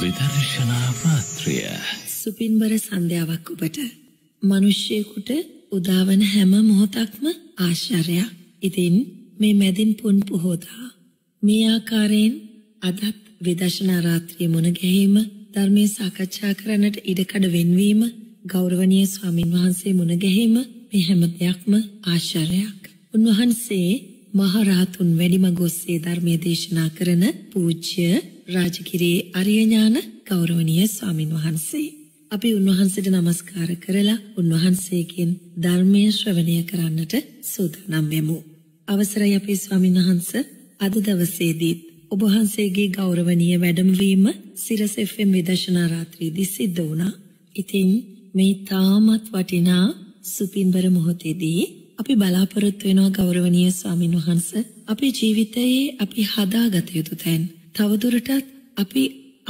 විදර්ශනා පාත්‍රය සුපින්බර සන්ධ්‍යාවක් ඔබට මනුෂ්‍යයෙකුට උදාවන හැම මොහොතක්ම ආශ්චර්යක් ඉතින් මේ මැදින් පුන් පොහෝදා මේ ආකාරයෙන් අදත් විදර්ශනා රාත්‍රිය මුණ ගැහිම ධර්මයේ සාකච්ඡා කරන්නට ඉඩකඩ වෙන්වීම ගෞරවනීය ස්වාමින් වහන්සේ මුණ ගැහිම මේ හැම දෙයක්ම ආශ්චර්යයක් උන්වහන්සේ මහරහතුන් වැඩිම ගොස්සේ ධර්මයේ දේශනා කරන පූජ්‍ය රාජගිරේ අරියඥාන ගෞරවනීය ස්වාමින් වහන්සේ. අපි උන්වහන්සේට নমස්කාර කරලා උන්වහන්සේගෙන් ධර්මයේ ශ්‍රවණය කරන්නට සූදානම් වෙමු. අවසරයි අපේ ස්වාමින් වහන්සේ අද දවසේදීත් ඔබ වහන්සේගේ ගෞරවනීය වැඩමවීම සිරස FM විදර්ශනා රාත්‍රියේදී සිද්ධ වුණා. ඉතින් මේ තාමත් වටිනා සුපින්බර මොහොතේදී අපි බලාපොරොත්තු වෙනවා ගෞරවනීය ස්වාමින් වහන්ස අපේ ජීවිතයේ අපි හදාගත යුතු තැන් තවදුරටත් අපි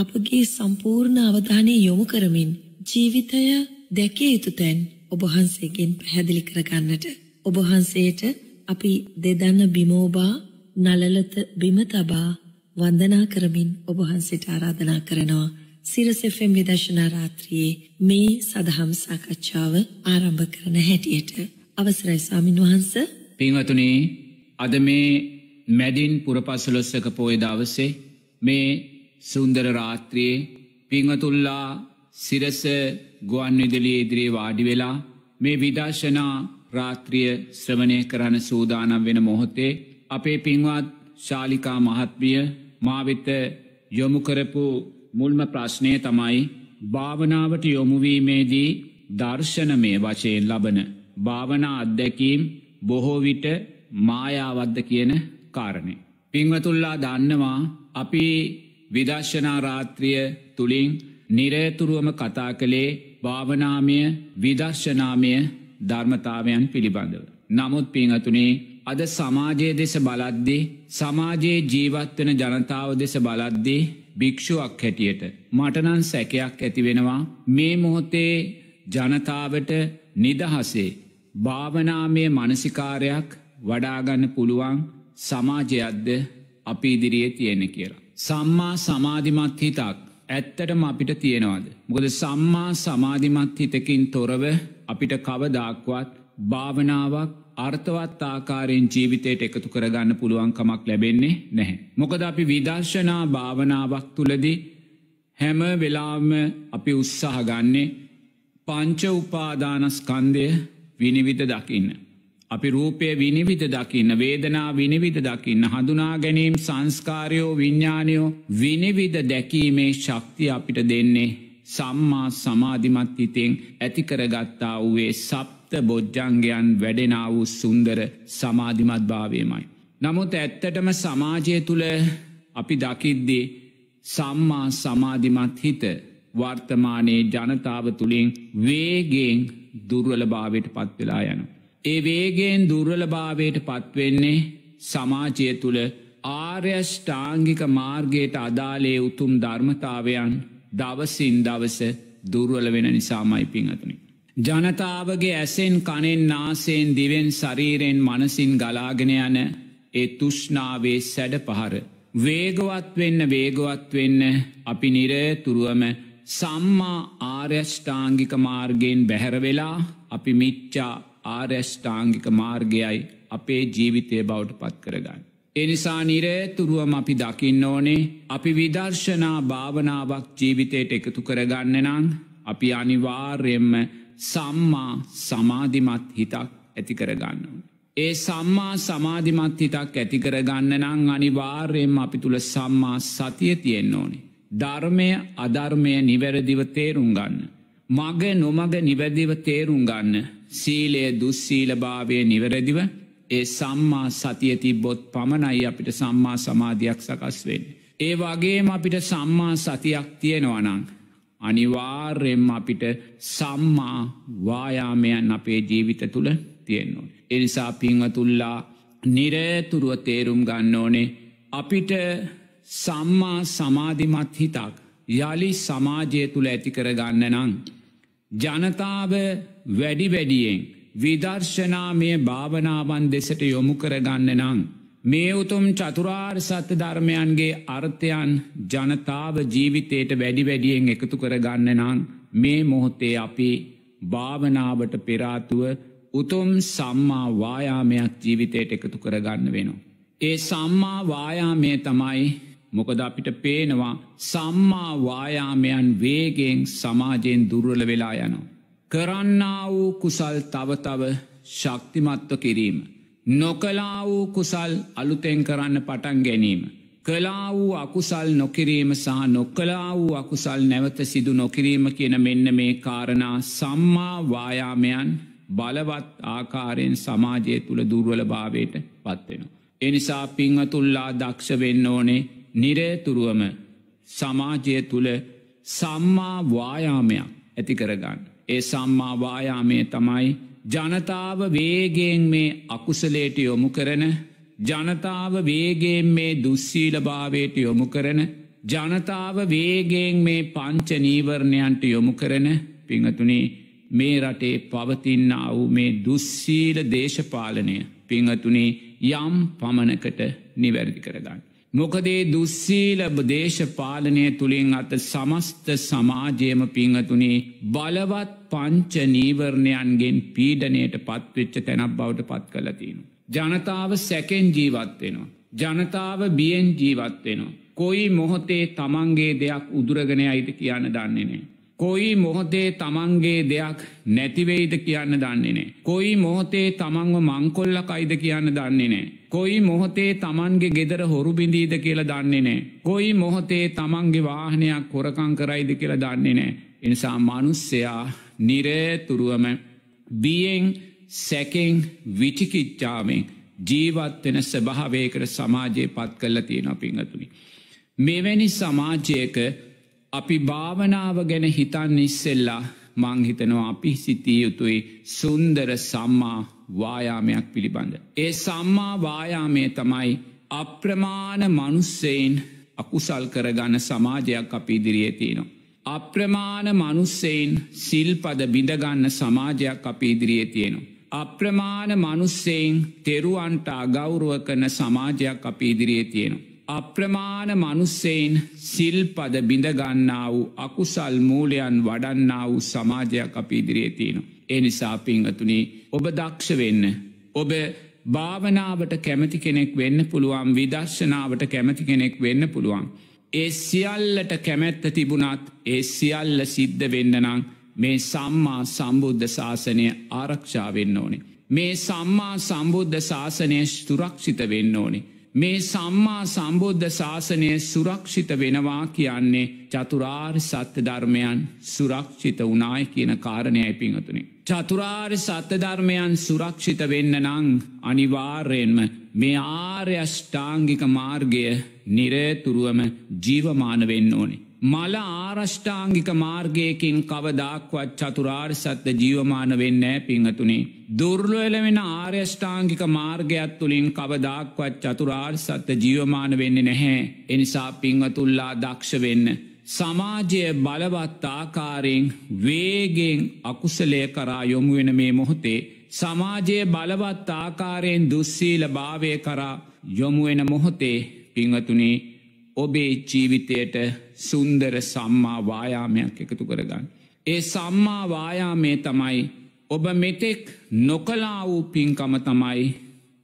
අපගේ සම්පූර්ණ අවධානය යොමු කරමින් ජීවිතය දැකිය යුතු තැන් ඔබ වහන්සේගෙන් පැහැදිලි කරගන්නට ඔබ වහන්සේට අපි දෙදන්න බිමෝබා නලලත බිම තබා වන්දනා කරමින් ඔබ වහන්සේට ආරාධනා කරනවා සිරස් FM විදර්ශනා රාත්‍රියේ මේ සදහම් සාකච්ඡාව ආරම්භ කරන හැටියට අවසරයි ස්වාමින් වහන්ස. පින්වතුනි අද මේ මැදින් පුරපසලොස්සක පෝය දවසේ මේ සුන්දර රාත්‍රියයේ පිංහතුල්ලා සිරස ගුවන් විදලිය ඉදිරියේ වාඩි වෙලා මේ විදර්ශනා රාත්‍රිය ශ්‍රවණය කරන සූදානම් වෙන මොහොතේ අපේ පින්වත් ශාලිකා මහත්මිය මාවිත යොමු කරපු මුල්ම ප්‍රශ්නය තමයි භාවනාවට යොමුවීමේදී දර්ශනමය වශයෙන් ලබන භාවනා අත්දැකීම් බොහෝවිට මායාවද්ද කියන කාරණය. පිංවතුල්ලා දන්නවා අපි විදශ්‍යනාරාත්‍රිය තුළින් නිරේතුරුවම කතා කළේ භාවනාමය විදශ්‍යනාමය ධර්මතාවයන් පිළිබඳව. නමුත් පිංහතුනේ අද සමාජයේ දෙස බලද්දි සමාජයේ ජීවත්වන ජනතාව දෙස බලද්දි භික්‍ෂුවක් හැටියට. මටනන් සැකයක් ඇතිවෙනවා මේ මොහොතේ ජනතාවට නිදහසේ භාවනාමය මනසිකාරයක් වඩාගන්න පුළුවන් සමාජයද්ද අපි ඉදිරියේ තියෙන කියලා. සම්මා සමාධිමත් හිතක් ඇත්තටම අපිට තියෙනවාද. මොකද සම්මා සමාධිමත් හිතකින් තොරව අපිට කවදාක්වත් භාවනාවක් අර්ථවත් ආකාරයෙන් ජීවිතයට එකතු කරගන්න පුළුවන්කමක් ලැබෙන්නේ නැහැ. මොකද අපි විදර්ශනා භාවනාවක් තුළදී හැම වෙලාම අපි උත්සාහගන්නේ පංච උපාදානස්කන්දය විනිවිත දකින්න. අපි රූපය විනිවිත දකින්න වේදනා විනිවිත දකින්න හඳුනා ගැනීම් සංස්කාරයෝ විඤ්ඥානයෝ විනිවිධ දැකීමේ ශක්තිය අපිට දෙන්නේ සම්මා සමාධිමත්හිතෙන් ඇතිකරගත්තා වූේ සප්ත බොජ්ජංගයන් වැඩෙනා වූ සුන්දර සමාධිමත් භාවයමයි. නමුත් ඇත්තටම සමාජය තුළ අපි දකිද්දේ සම්මා සමාධිමත් හිත වර්තමානයේ ජනතාව තුළින් වේගෙන් දුර්වලභාවයට පත්වෙලා යන. ඒ වේගෙන් දුර්වලභාවයට පත්වෙන්නේ සමාජය තුළ ආර්යෂ්ඨාංගික මාර්ගයට අදාලේ උතුම් ධර්මතාවයන් දවසින් දවස දුර්වල වෙන නිසාමයි පිංහතුනි. ජනතාවගේ ඇසෙන් කණෙන් නාසයෙන් දිවෙන් ශරීරෙන් මනසින් ගලාගෙන යන ඒ තුෂ්නාවේ සැඩ පහර. වේගවත් වෙන්න වේගවත් වෙන්න අපි නිරතුරුවම සම්මා ආර්යෂ්ඨාංගික මාර්ගයෙන් බැහැරවෙලා අපි මිච්චා ආර්යෂ්ඨාංගික මාර්ගයයි අපේ ජීවිතය බවට පත් කරගන්න. එනිසා නිරේතුරුවම අපි දකින්න ඕනේ අපි විදර්ශනා භාවනාවක් ජීවිතයට එකතු කරගන්න නං අපි අනිවාර්යෙන්ම සම්මා සමාධිමත් හිතක් ඇති කරගන්න. ඒ සම්මා සමාධිමත් හිතක් ඇති කරගන්න නං අනිවාර්යෙන්ම අපි තුළ සම්මා සතිය තියෙන්න ඕනේ. ධර්මය අධර්මය නිවැරදිව තේරුම්ගන්න. මග නොමග නිවැදිව තේරුම්ගන්න සීලය දුස්සීලභාවය නිවැරදිව ඒ සම්මා සතියති බොත් පමණයි අපිට සම්මා සමාධයක් සකස්වෙන්. ඒ වගේම අපිට සම්මා සතියක් තියෙනවනං. අනිවාර්යෙන්ම අපිට සම්මා වායාමයන් අපේ ජීවිත තුළ තියෙන්නවා. එනිසා පිංහ තුල්ලා නිරතුරුව තේරුම් ගන්න ඕනේ අපිට සම්මා සමාධිමත් හිතක් යළි සමාජය තුළ ඇතිකරගන්න නං. ජනතාව වැඩිවැඩියෙන් විදර්ශනාමය භාවනාවන් දෙසට යොමු කරගන්න නං. මේ උතුම් චතුරාර් සත්‍ය ධර්මයන්ගේ අර්ථයන් ජනතාව ජීවිතයට වැඩි වැඩියෙන් එකතු කරගන්න නං මේ මොහොතේ අපි භාවනාවට පෙරාතුව උතුම් සම්මා වායාමයක් ජීවිතයට එකතු කරගන්න වෙනවා. ඒ සම්මා වායාමය තමයි මොකද අපිට පේනවා සම්මාවායාමයන් වේගෙන් සමාජයෙන් දුර්වල වෙලා යනවා. කරන්නා වූ කුසල් තවතව ශක්තිමත්ව කිරීම. නොකලා වූ කුසල් අලුතෙන් කරන්න පටන් ගැනීම. කලා වූ අකුසල් නොකිරීම සහ නොකලා වූ අකුසල් නැවත සිදු නොකිරීම කියන මෙන්න මේ කාරණා සම්මාවායාමයන් බලවත් ආකාරයෙන් සමාජය තුළ දුර්වල භාවයට පත්වෙනවා. එනිසා පිංහතුල්ලා දක්ෂ වෙන්න ඕනේ නිරේතුරුවම සමාජය තුළ සම්මා වායාමයක් ඇති කරගන්න. ඒ සම්මා වායාමය තමයි ජනතාව වේගෙන් මේ අකුසලේට යොමු කරන ජනතාව වේගෙන් මේ දුස්සීලභාවයට යොමු කරන ජනතාව වේගෙන් මේ පංචනීවරණයන්ට යොමු කරන පිංහතුනේ මේ රටේ පවතින්න වූ මේ දුස්සීල දේශපාලනය පිංහතුනේ යම් පමණකට නිවැරදි කරගන්න. මොකදේ දුස්සීලබ දේශපාලනය තුළින් අත සමස්ත සමාජයම පිංහතුනේ බලවත් පංච නීවරණයන්ගෙන් පීඩනයට පත්වෙච්ච තැනක් බවට පත් කලතිනු. ජනතාව සැකෙන් ජීවත්වෙනවා. ජනතාව බියෙන් ජීවත්වෙනවා. කොයි මොහොතේ තමන්ගේ දෙයක් උදුරගෙන අයිද කියන්න දන්නේනේ. කොයි මොහොතේ තමන්ගේ දෙයක් නැතිවෙයිද කියන්න දන්නේනේ. කොයි මොහොතේ තමන්ව මංකොල්ල කයිද කියන්න දන්නේනේ. කොයි මොහොතේ තමන්ගේ ගෙදර හොරු බිඳීද කියලා දන්නේ නෑ. කොයි මොහොතේ තමන්ගේ වාහනයක් හොරකං කරයිද කියලා දන්නේ නෑ. එනිසා මනුස්සයා නිරේතුරුවම බියෙන් සැකෙන් විචිකිච්චාමෙන් ජීවත්වෙන ස්භාවයකට සමාජයේ පත් කල්ල තියෙන පිංහතුනි. මෙවැනි සමාජයක අපි භාවනාව ගැන හිතන් ඉස්සෙල්ලා මංහිතනවා අපි සිතිය යුතුයි සුන්දර සම්මා වායාමයක් පිළිබඳ. ඒ සම්මා වායාමය තමයි අප්‍රමාණ මනුස්සයෙන් අකුසල් කරගන්න සමාජයක් අපි ඉදිරියේ තියෙනවා. අප්‍රමාණ මනුස්සයෙන් සිල්පද බිඳගන්න සමාජයක් අපි ඉදිරියේ තියෙනවා. අප්‍රමාණ මනුස්සයෙන් තෙරුවන්ට අගෞරුව කරන සමාජයක් අපි ඉදිරියේ තියෙනවා. අප්‍රමාණ මනුස්සයෙන් සිල්පද බිඳගන්නා වූ අකුසල් මූලයන් වඩන්නා වූ සමාජයක් අපි ඉදිරියේ තියෙනවා. ඒ නිසා පිංහතුනි ඔබ දක්ෂ වෙන්න. ඔබ භාවනාවට කැමති කෙනෙක් වෙන්න පුළුවන් විදර්ශනාවට කැමති කෙනෙක් වෙන්න පුළුවන්. ඒ සියල්ලට කැමැත්ත තිබුණත් ඒ සියල්ල සිද්ධ වෙන්නනං මේ සම්මා සම්බුද්ධ ශාසනය ආරක්ෂා වෙන්න ඕනේ. මේ සම්මා සම්බුද්ධ ශාසනය ස්තුරක්ෂිත වෙන්න ඕනේ. මේ සම්මා සම්බුද්ධ ශාසනය සුරක්ෂිත වෙනවා කියන්නේ චතුරාර් සත්‍ය ධර්මයන් සුරක්ෂිත වනාය කියන කාරණයයි පිංහතුනේ. චතුරාර් සත්‍යධර්මයන් සුරක්ෂිත වෙන්න නං අනිවාර්යෙන්ම මේ ආර්යෂ්ඨාංගික මාර්ගය නිරේතුරුවම ජීවමාන වෙන්න ඕනේ. මල ආරෂ්ඨාංගික මාර්ගයකින් කවදක්වත් චතුරාර් සත්‍ය ජීවමාන වෙන්නෑ පිංහතුනේ. දුර්ලුවල වෙන ආර්යෂ්ඨාංගික මාර්ගයක් තුළින් කවදක්වත් චතුරාර් සත්‍ය ජීවමාන වෙන්න නැහැ. එනිසා පිංහතුල්ලා දක්ෂ වෙන්න. සමාජය බලවත් ආකාරයෙන් වේගෙන් අකුසලය කරා යොමු වෙන මේ මොහොතේ සමාජයේ බලවත් ආකාරයෙන් දුස්සීල භාවය කරා යොමුුවෙන මොහොතේ පිංහතුනේ ඔබේ ජීවිතයට සුන්දර සම්මා වායාමයක් එකතු කරගන්න. ඒ සම්මා වායාමේ තමයි ඔබ මෙතෙක් නොකලා වූ පින්කම තමයි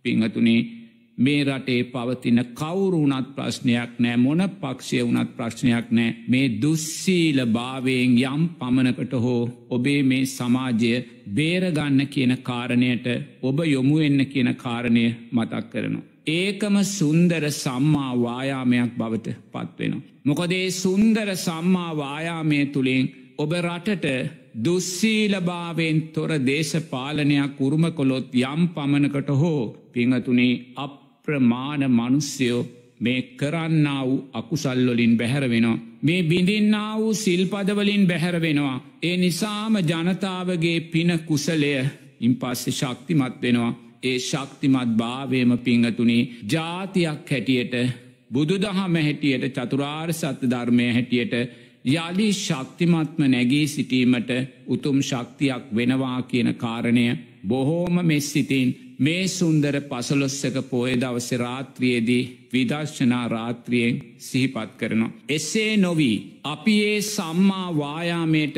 පිංහතුනේ මේ රටේ පවතින කවුරුුණත් ප්‍රශ්නයක් නෑ මොන පක්ෂය වුණත් ප්‍රශ්නයක් නෑ මේ දුස්සීල භාවයෙන් යම් පමණකට හෝ ඔබේ මේ සමාජය බේරගන්න කියන කාරණයට ඔබ යොමුවෙන්න කියන කාරණය මතක් කරනවා. ඒකම සුන්දර සම්මා වායාමයක් බවට පත්වෙනවා. මොකදේ සුන්දර සම්මා වායාමය තුළින් ඔබ රටට දුස්සීලභාවෙන් තොර දේශපාලනයක් උරුම කොළොත් යම් පමණකට හෝ පිංහතුනේ අප අප්‍රමාණ මනුස්්‍යයෝ මේ කරන්නා වූ අකුසල්ලොලින් බැහැරවෙනවා. මේ බිඳින්නා වූ සිල්පදවලින් බැහැරවෙනවා. ඒ නිසාම ජනතාවගේ පින කුසලය ඉන් පස්සෙ ශක්තිමත් වෙනවා. ඒ ශක්තිමත් භාවයම පිංහතුනි ජාතියක් හැටියට බුදුදහම හැටියට චතුරාර් සත්‍ය ධර්මය හැටියට යළි ශක්තිමත්ම නැගී සිටීමට උතුම් ශක්තියක් වෙනවා කියන කාරණය බොහෝම මෙස්සිතින් මේ සුන්දර පසලොස්සක පෝය දවස රාත්‍රියයේදී විදර්ශනා රාත්‍රියෙන් සිහිපත් කරනවා. එසේ නොවී අපි ඒ සම්මා වායාමයට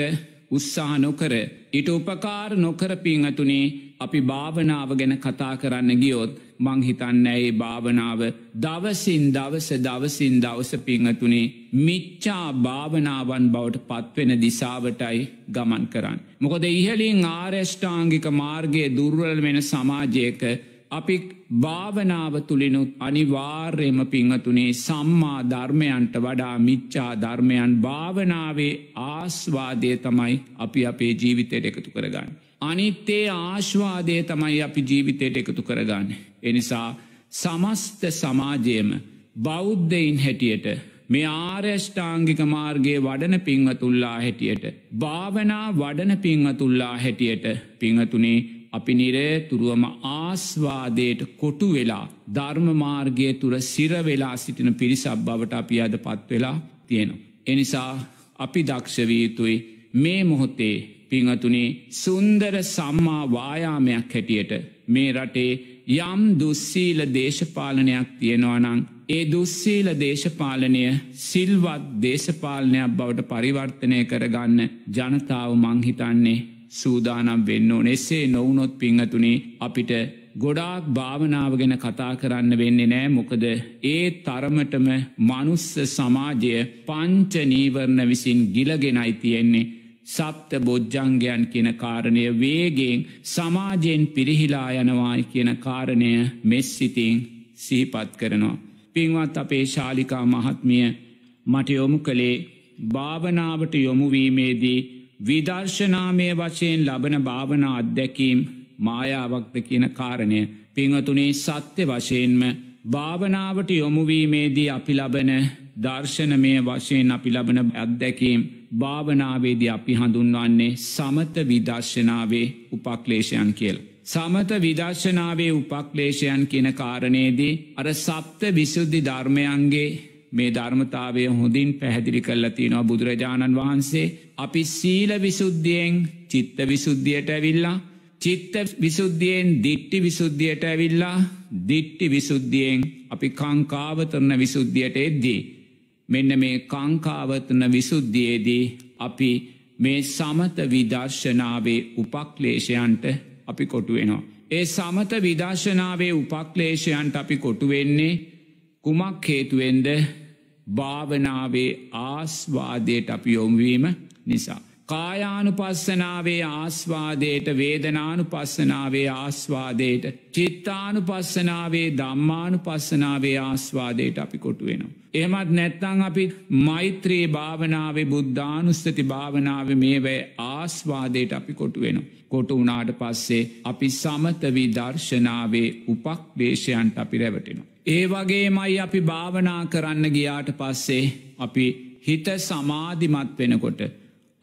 උත්සාහ නොකර ඉට උපකාර නොකර පිංහතුනේ අපි භාවනාව ගැන කතා කරන්න ගියොත්. මංහිතන්න ඇයි භාවනාව දවසින් දවස දවසින් දවස පිංහතුනේ මිච්චා භාවනාවන් බවට පත්වෙන දිසාවටයි ගමන් කරන්න. මොකද ඉහලින් ආරෙෂ්ඨාංගික මාර්ගයේ දුර්වල වෙන සමාජයක අපි භාවනාව තුළිනුත් අනිවාර්යම පිංහතුනේ සම්මා ධර්මයන්ට වඩා මිච්චා ධර්මයන් භාවනාවේ ආස්වාදය තමයි අපි අපේ ජීවිතයට එකතු කරගන්න. අනිත්තේ ආශ්වාදය තමයි අපි ජීවිතයට එකතු කරගන්න. එනිසා සමස්ත සමාජයම බෞද්ධයින් හැටියට මේ ආර්යෂ්ඨාංගික මාර්ගයේ වඩන පිංහතුල්ලා හැටියට. භාවනා වඩන පිංහතුල්ලා හැටියට පිංහතුනේ අපි නිරේතුරුවම ආස්වාදයට කොටු වෙලා ධර්මමාර්ගය තුර සිරවෙලා සිටින පිරිසක් බවට අපි අද පත්වෙලා තියෙනවා. එනිසා අපි දක්ෂවීතුයි මේ මොහොතේ පිංහතුනේ සුන්දර සම්මා වායාමයක් හැටියට මේ රටේ යම් දුස්සීල දේශපාලනයක් තියෙනවනං ඒ දුස්සීල දේශපාලනය සිල්වත් දේශපාලනයක් බවට පරිවර්තනය කරගන්න ජනතාව මංහිතන්නේ සූදානම් වෙන්න ඕන එසේ නොවනොත් පිංහතුනේ අපිට ගොඩාක් භාවනාව ගැන කතා කරන්න වෙන්නේ නෑ මොකද ඒ තරමටම මනුස්ස සමාජය පංචනීවරණ විසින් ගිලගෙනයි තියෙන්නේ සප්ත බොජ්ජංගයන් කියන කාරණය වේගෙන් සමාජයෙන් පිරිහිලා යනවායි කියන කාරණය මෙස්සිතිං සිහිපත් කරනවා. පින්වත් අපේ ශාලිකා මහත්මිය මට යොමු කළේ භාවනාවට යොමුවීමේදී විදර්ශනාමය වශයෙන් ලබන භාවන අත්දැකීම් මායාවක්ද කියන කාරණය පිංහතුනේ සත්‍ය වශයෙන්ම භාවනාවට යොමුවීමේදී අපි ලබන දර්ශනමය වශයෙන් අපි ලබන අත්දැකීම් භාවනාවේදී අපි හඳුන්වන්නේ සමත විදර්ශනාවේ උපක්ලේශයන් කියලා. සමත විදර්ශනාවේ උපක්ලේශයන් කියන කාරණයේදී අර සප්ත විශුද්ධි ධර්මයන්ගේ මේ ධර්මතාවය හොඳින් පැහැදිලි කල්ල තියෙනවා බුදුරජාණන් වහන්සේ අපි සීල විසුද්ධියෙන් චිත්ත විසුද්ධියට ඇවිල්ලා චිත්ත විසුද්ධියෙන් දිට්ටි විසුද්ධියට ඇවිල්ලා දිට්ටි විසුද්ධියෙන් අපි කංකාවතරන විසුද්ධියට එද්දී. මෙන්න මේ කංකාවතන විසුද්ධියේදී අපි මේ සමත විදර්ශනාවේ උපක්ලේෂයන්ට අපි කොටුවෙනවා. ඒ සමත විදර්ශනාවේ උපක්ලේෂයන්ට අපි කොටුවෙන්නේ කුමක් හේතුවෙන්ද භාවනාවේ ආස්වාදයට අපි යොම්වීම නිසා. කායානුපස්සනාවේ ආස්වාදයට වේදනානුපස්සනාවේ ආස්වාදයට චිත්තානුපස්සනාවේ ධම්මානුපස්සනාවේ ආස්වාදයට අපි කොටුවෙනවා. එමත් නැත්තං අපි මෛත්‍රයේ භාවනාවේ බුද්ධානුස්සති භාවනාව මේවැ ආස්වාදයට අපි කොටුවෙන. කොටු වනාට පස්සේ අපි සමතවී දර්ශනාවේ උපක් වේශයන්ට අපි රැවටෙන. ඒ වගේ මයි අපි භාවනා කරන්න ගියාට පස්සේ අපි හිත සමාධිමත් වෙනකොට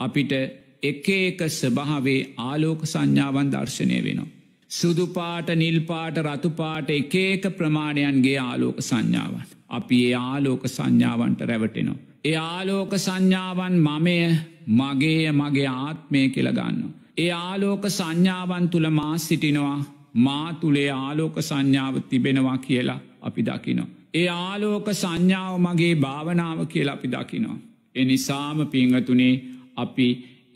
අපිට එක ඒක ස්භාවේ ආලෝක සංඥාවන් දර්ශනය වෙනවා. සුදුපාට නිල්පාට රතුපාට එක ඒක ප්‍රමාණයන්ගේ ආලෝක සංඥාවන්. අපි ඒ ආලෝක සංඥාවන්ට රැවටෙනවා. ඒ ආලෝක සංඥාවන් මමය මගේ මගේ ආත්මය කියලගන්න. ඒ ආලෝක සංඥාවන් තුළ මා සිටිනවා මා තුළේ ආලෝක සංඥාව තිබෙනවා කියලා අපි දකිනවා. ඒ ආලෝක සංඥාව මගේ භාවනාව කියලා අපි දකිනවා. එනිසාම පිංහතුනේ අපි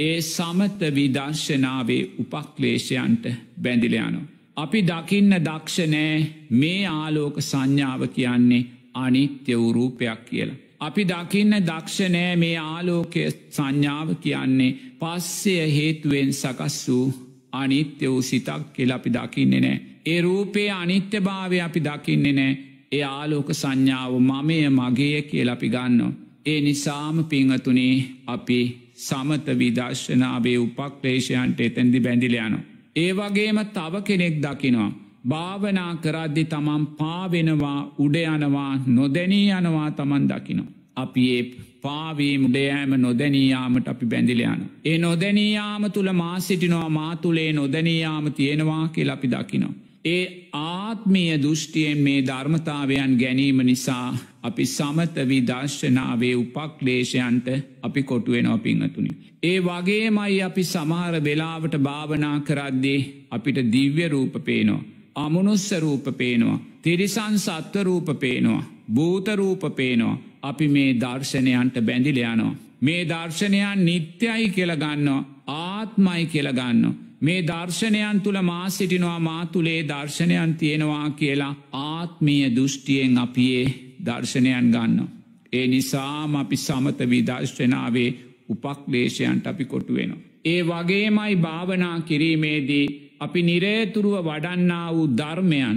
ඒ සමත විදර්ශනාවේ උපක්ලේෂයන්ට බැඳිලයනෝ. අපි දකින්න දක්ෂණෑ මේ ආලෝක සංඥාව කියන්නේ අනිත්‍ය වූරූපයක් කියලා. අපි දකින්න දක්ෂණෑ මේ ආලෝකය සංඥාව කියන්නේ පස්සය හේතුවෙන් සකස් වූ අනිත්‍ය වූ සිතක් කියලා අපි දකින්නේ නෑ. ඒ රූපයේ අනිත්‍ය භාවය අපි දකින්නේ නෑ ඒ ආලෝක සංඥාව මමය මගේ කියලා අපි ගන්නවා. ඒ නිසාම පිංහතුනේ අපි සමත විදර්ශනාවේ උපක්ලේෂයන්ට එතැදි බැඳිලයනවා. ඒ වගේම තව කෙනෙක් දකිනවා. භාවනා කරද්දි තමන් පාවෙනවා උඩයනවා නොදැනී යනවා තමන් දකිනවා. අපි ඒ පාවීම් ඩෑම නොදැනීයාමට අපි බැඳිලයාන. ඒ නොදැනීයාම තුළ මා සිටිනවා මා තුළේ නොදැනීයාම තියෙනවා කියලා අපි දකිනවා. ඒ ආත්මය දෘෂ්ටියෙන් මේ ධර්මතාවයන් ගැනීම නිසා අපි සමත විදර්ශනාවේ උපක්ලේෂයන්ට අපි කොටුවෙන අපිංහතුනි. ඒ වගේමයි අපි සමහර වෙලාවට භාවනා කරද්දේ අපිට දිව්‍ය රූප පේනවා. අමනුස්සරූප පේනවා. තිරිසන් සත්වරූප පේනවා. භූතරූප පේනවා. අපි මේ දර්ශනයන්ට බැඳිලයානෝ. මේ දර්ශනයන් නිත්‍යයි කියලගන්නවා ආත්මයි කියලගන්නවා. මේ දර්ශනයන් තුළ මා සිටිනවා මා තුළේ දර්ශනයන් තියෙනවා කියලා ආත්මීය දෘෂ්ටියෙන් අපියේ දර්ශනයන් ගන්න. ඒ නිසාම අපි සමත විදර්ශනාවේ උපක්ලේශයන්ට අපි කොටුවෙනවා. ඒ වගේමයි භාවනා කිරීමේදී අපි නිරේතුරුව වඩන්නා වූ ධර්මයන්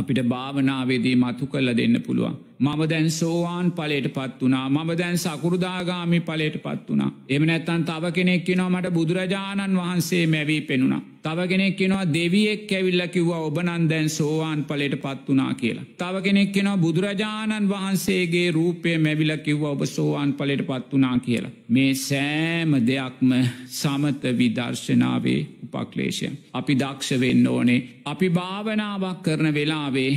අපිට භාවනාවේදී මතු කල්ල දෙන්න පුළුවන්. මම දැන් සෝවාන් පලට පත් වනා මම දැන් සකුරුදාගාමි පලට පත් වනා එම නැත්තන් තව කෙනෙක් කෙනවා මට බුදුරජාණන් වහන්සේ මැවී පෙනුණා තව කෙනෙක් කෙනවා දෙවියෙක් කැවිල්ල කිව්වා ඔබනන් දැන් සෝවාන් පලට පත් වනා කියලා තව කෙනෙක් කෙනවා බුදුරජාණන් වහන්සේගේ රූපය මැවිල කිව්ව ඔබ සෝවාන් පලට පත් වනා කියලා මේ සෑම දෙයක්ම සමත විදර්ශනාවේ උපක්ලේෂය අපි දක්ෂ වෙන්න ඕනේ අපි භාවනාවක් කරන වෙලාවේ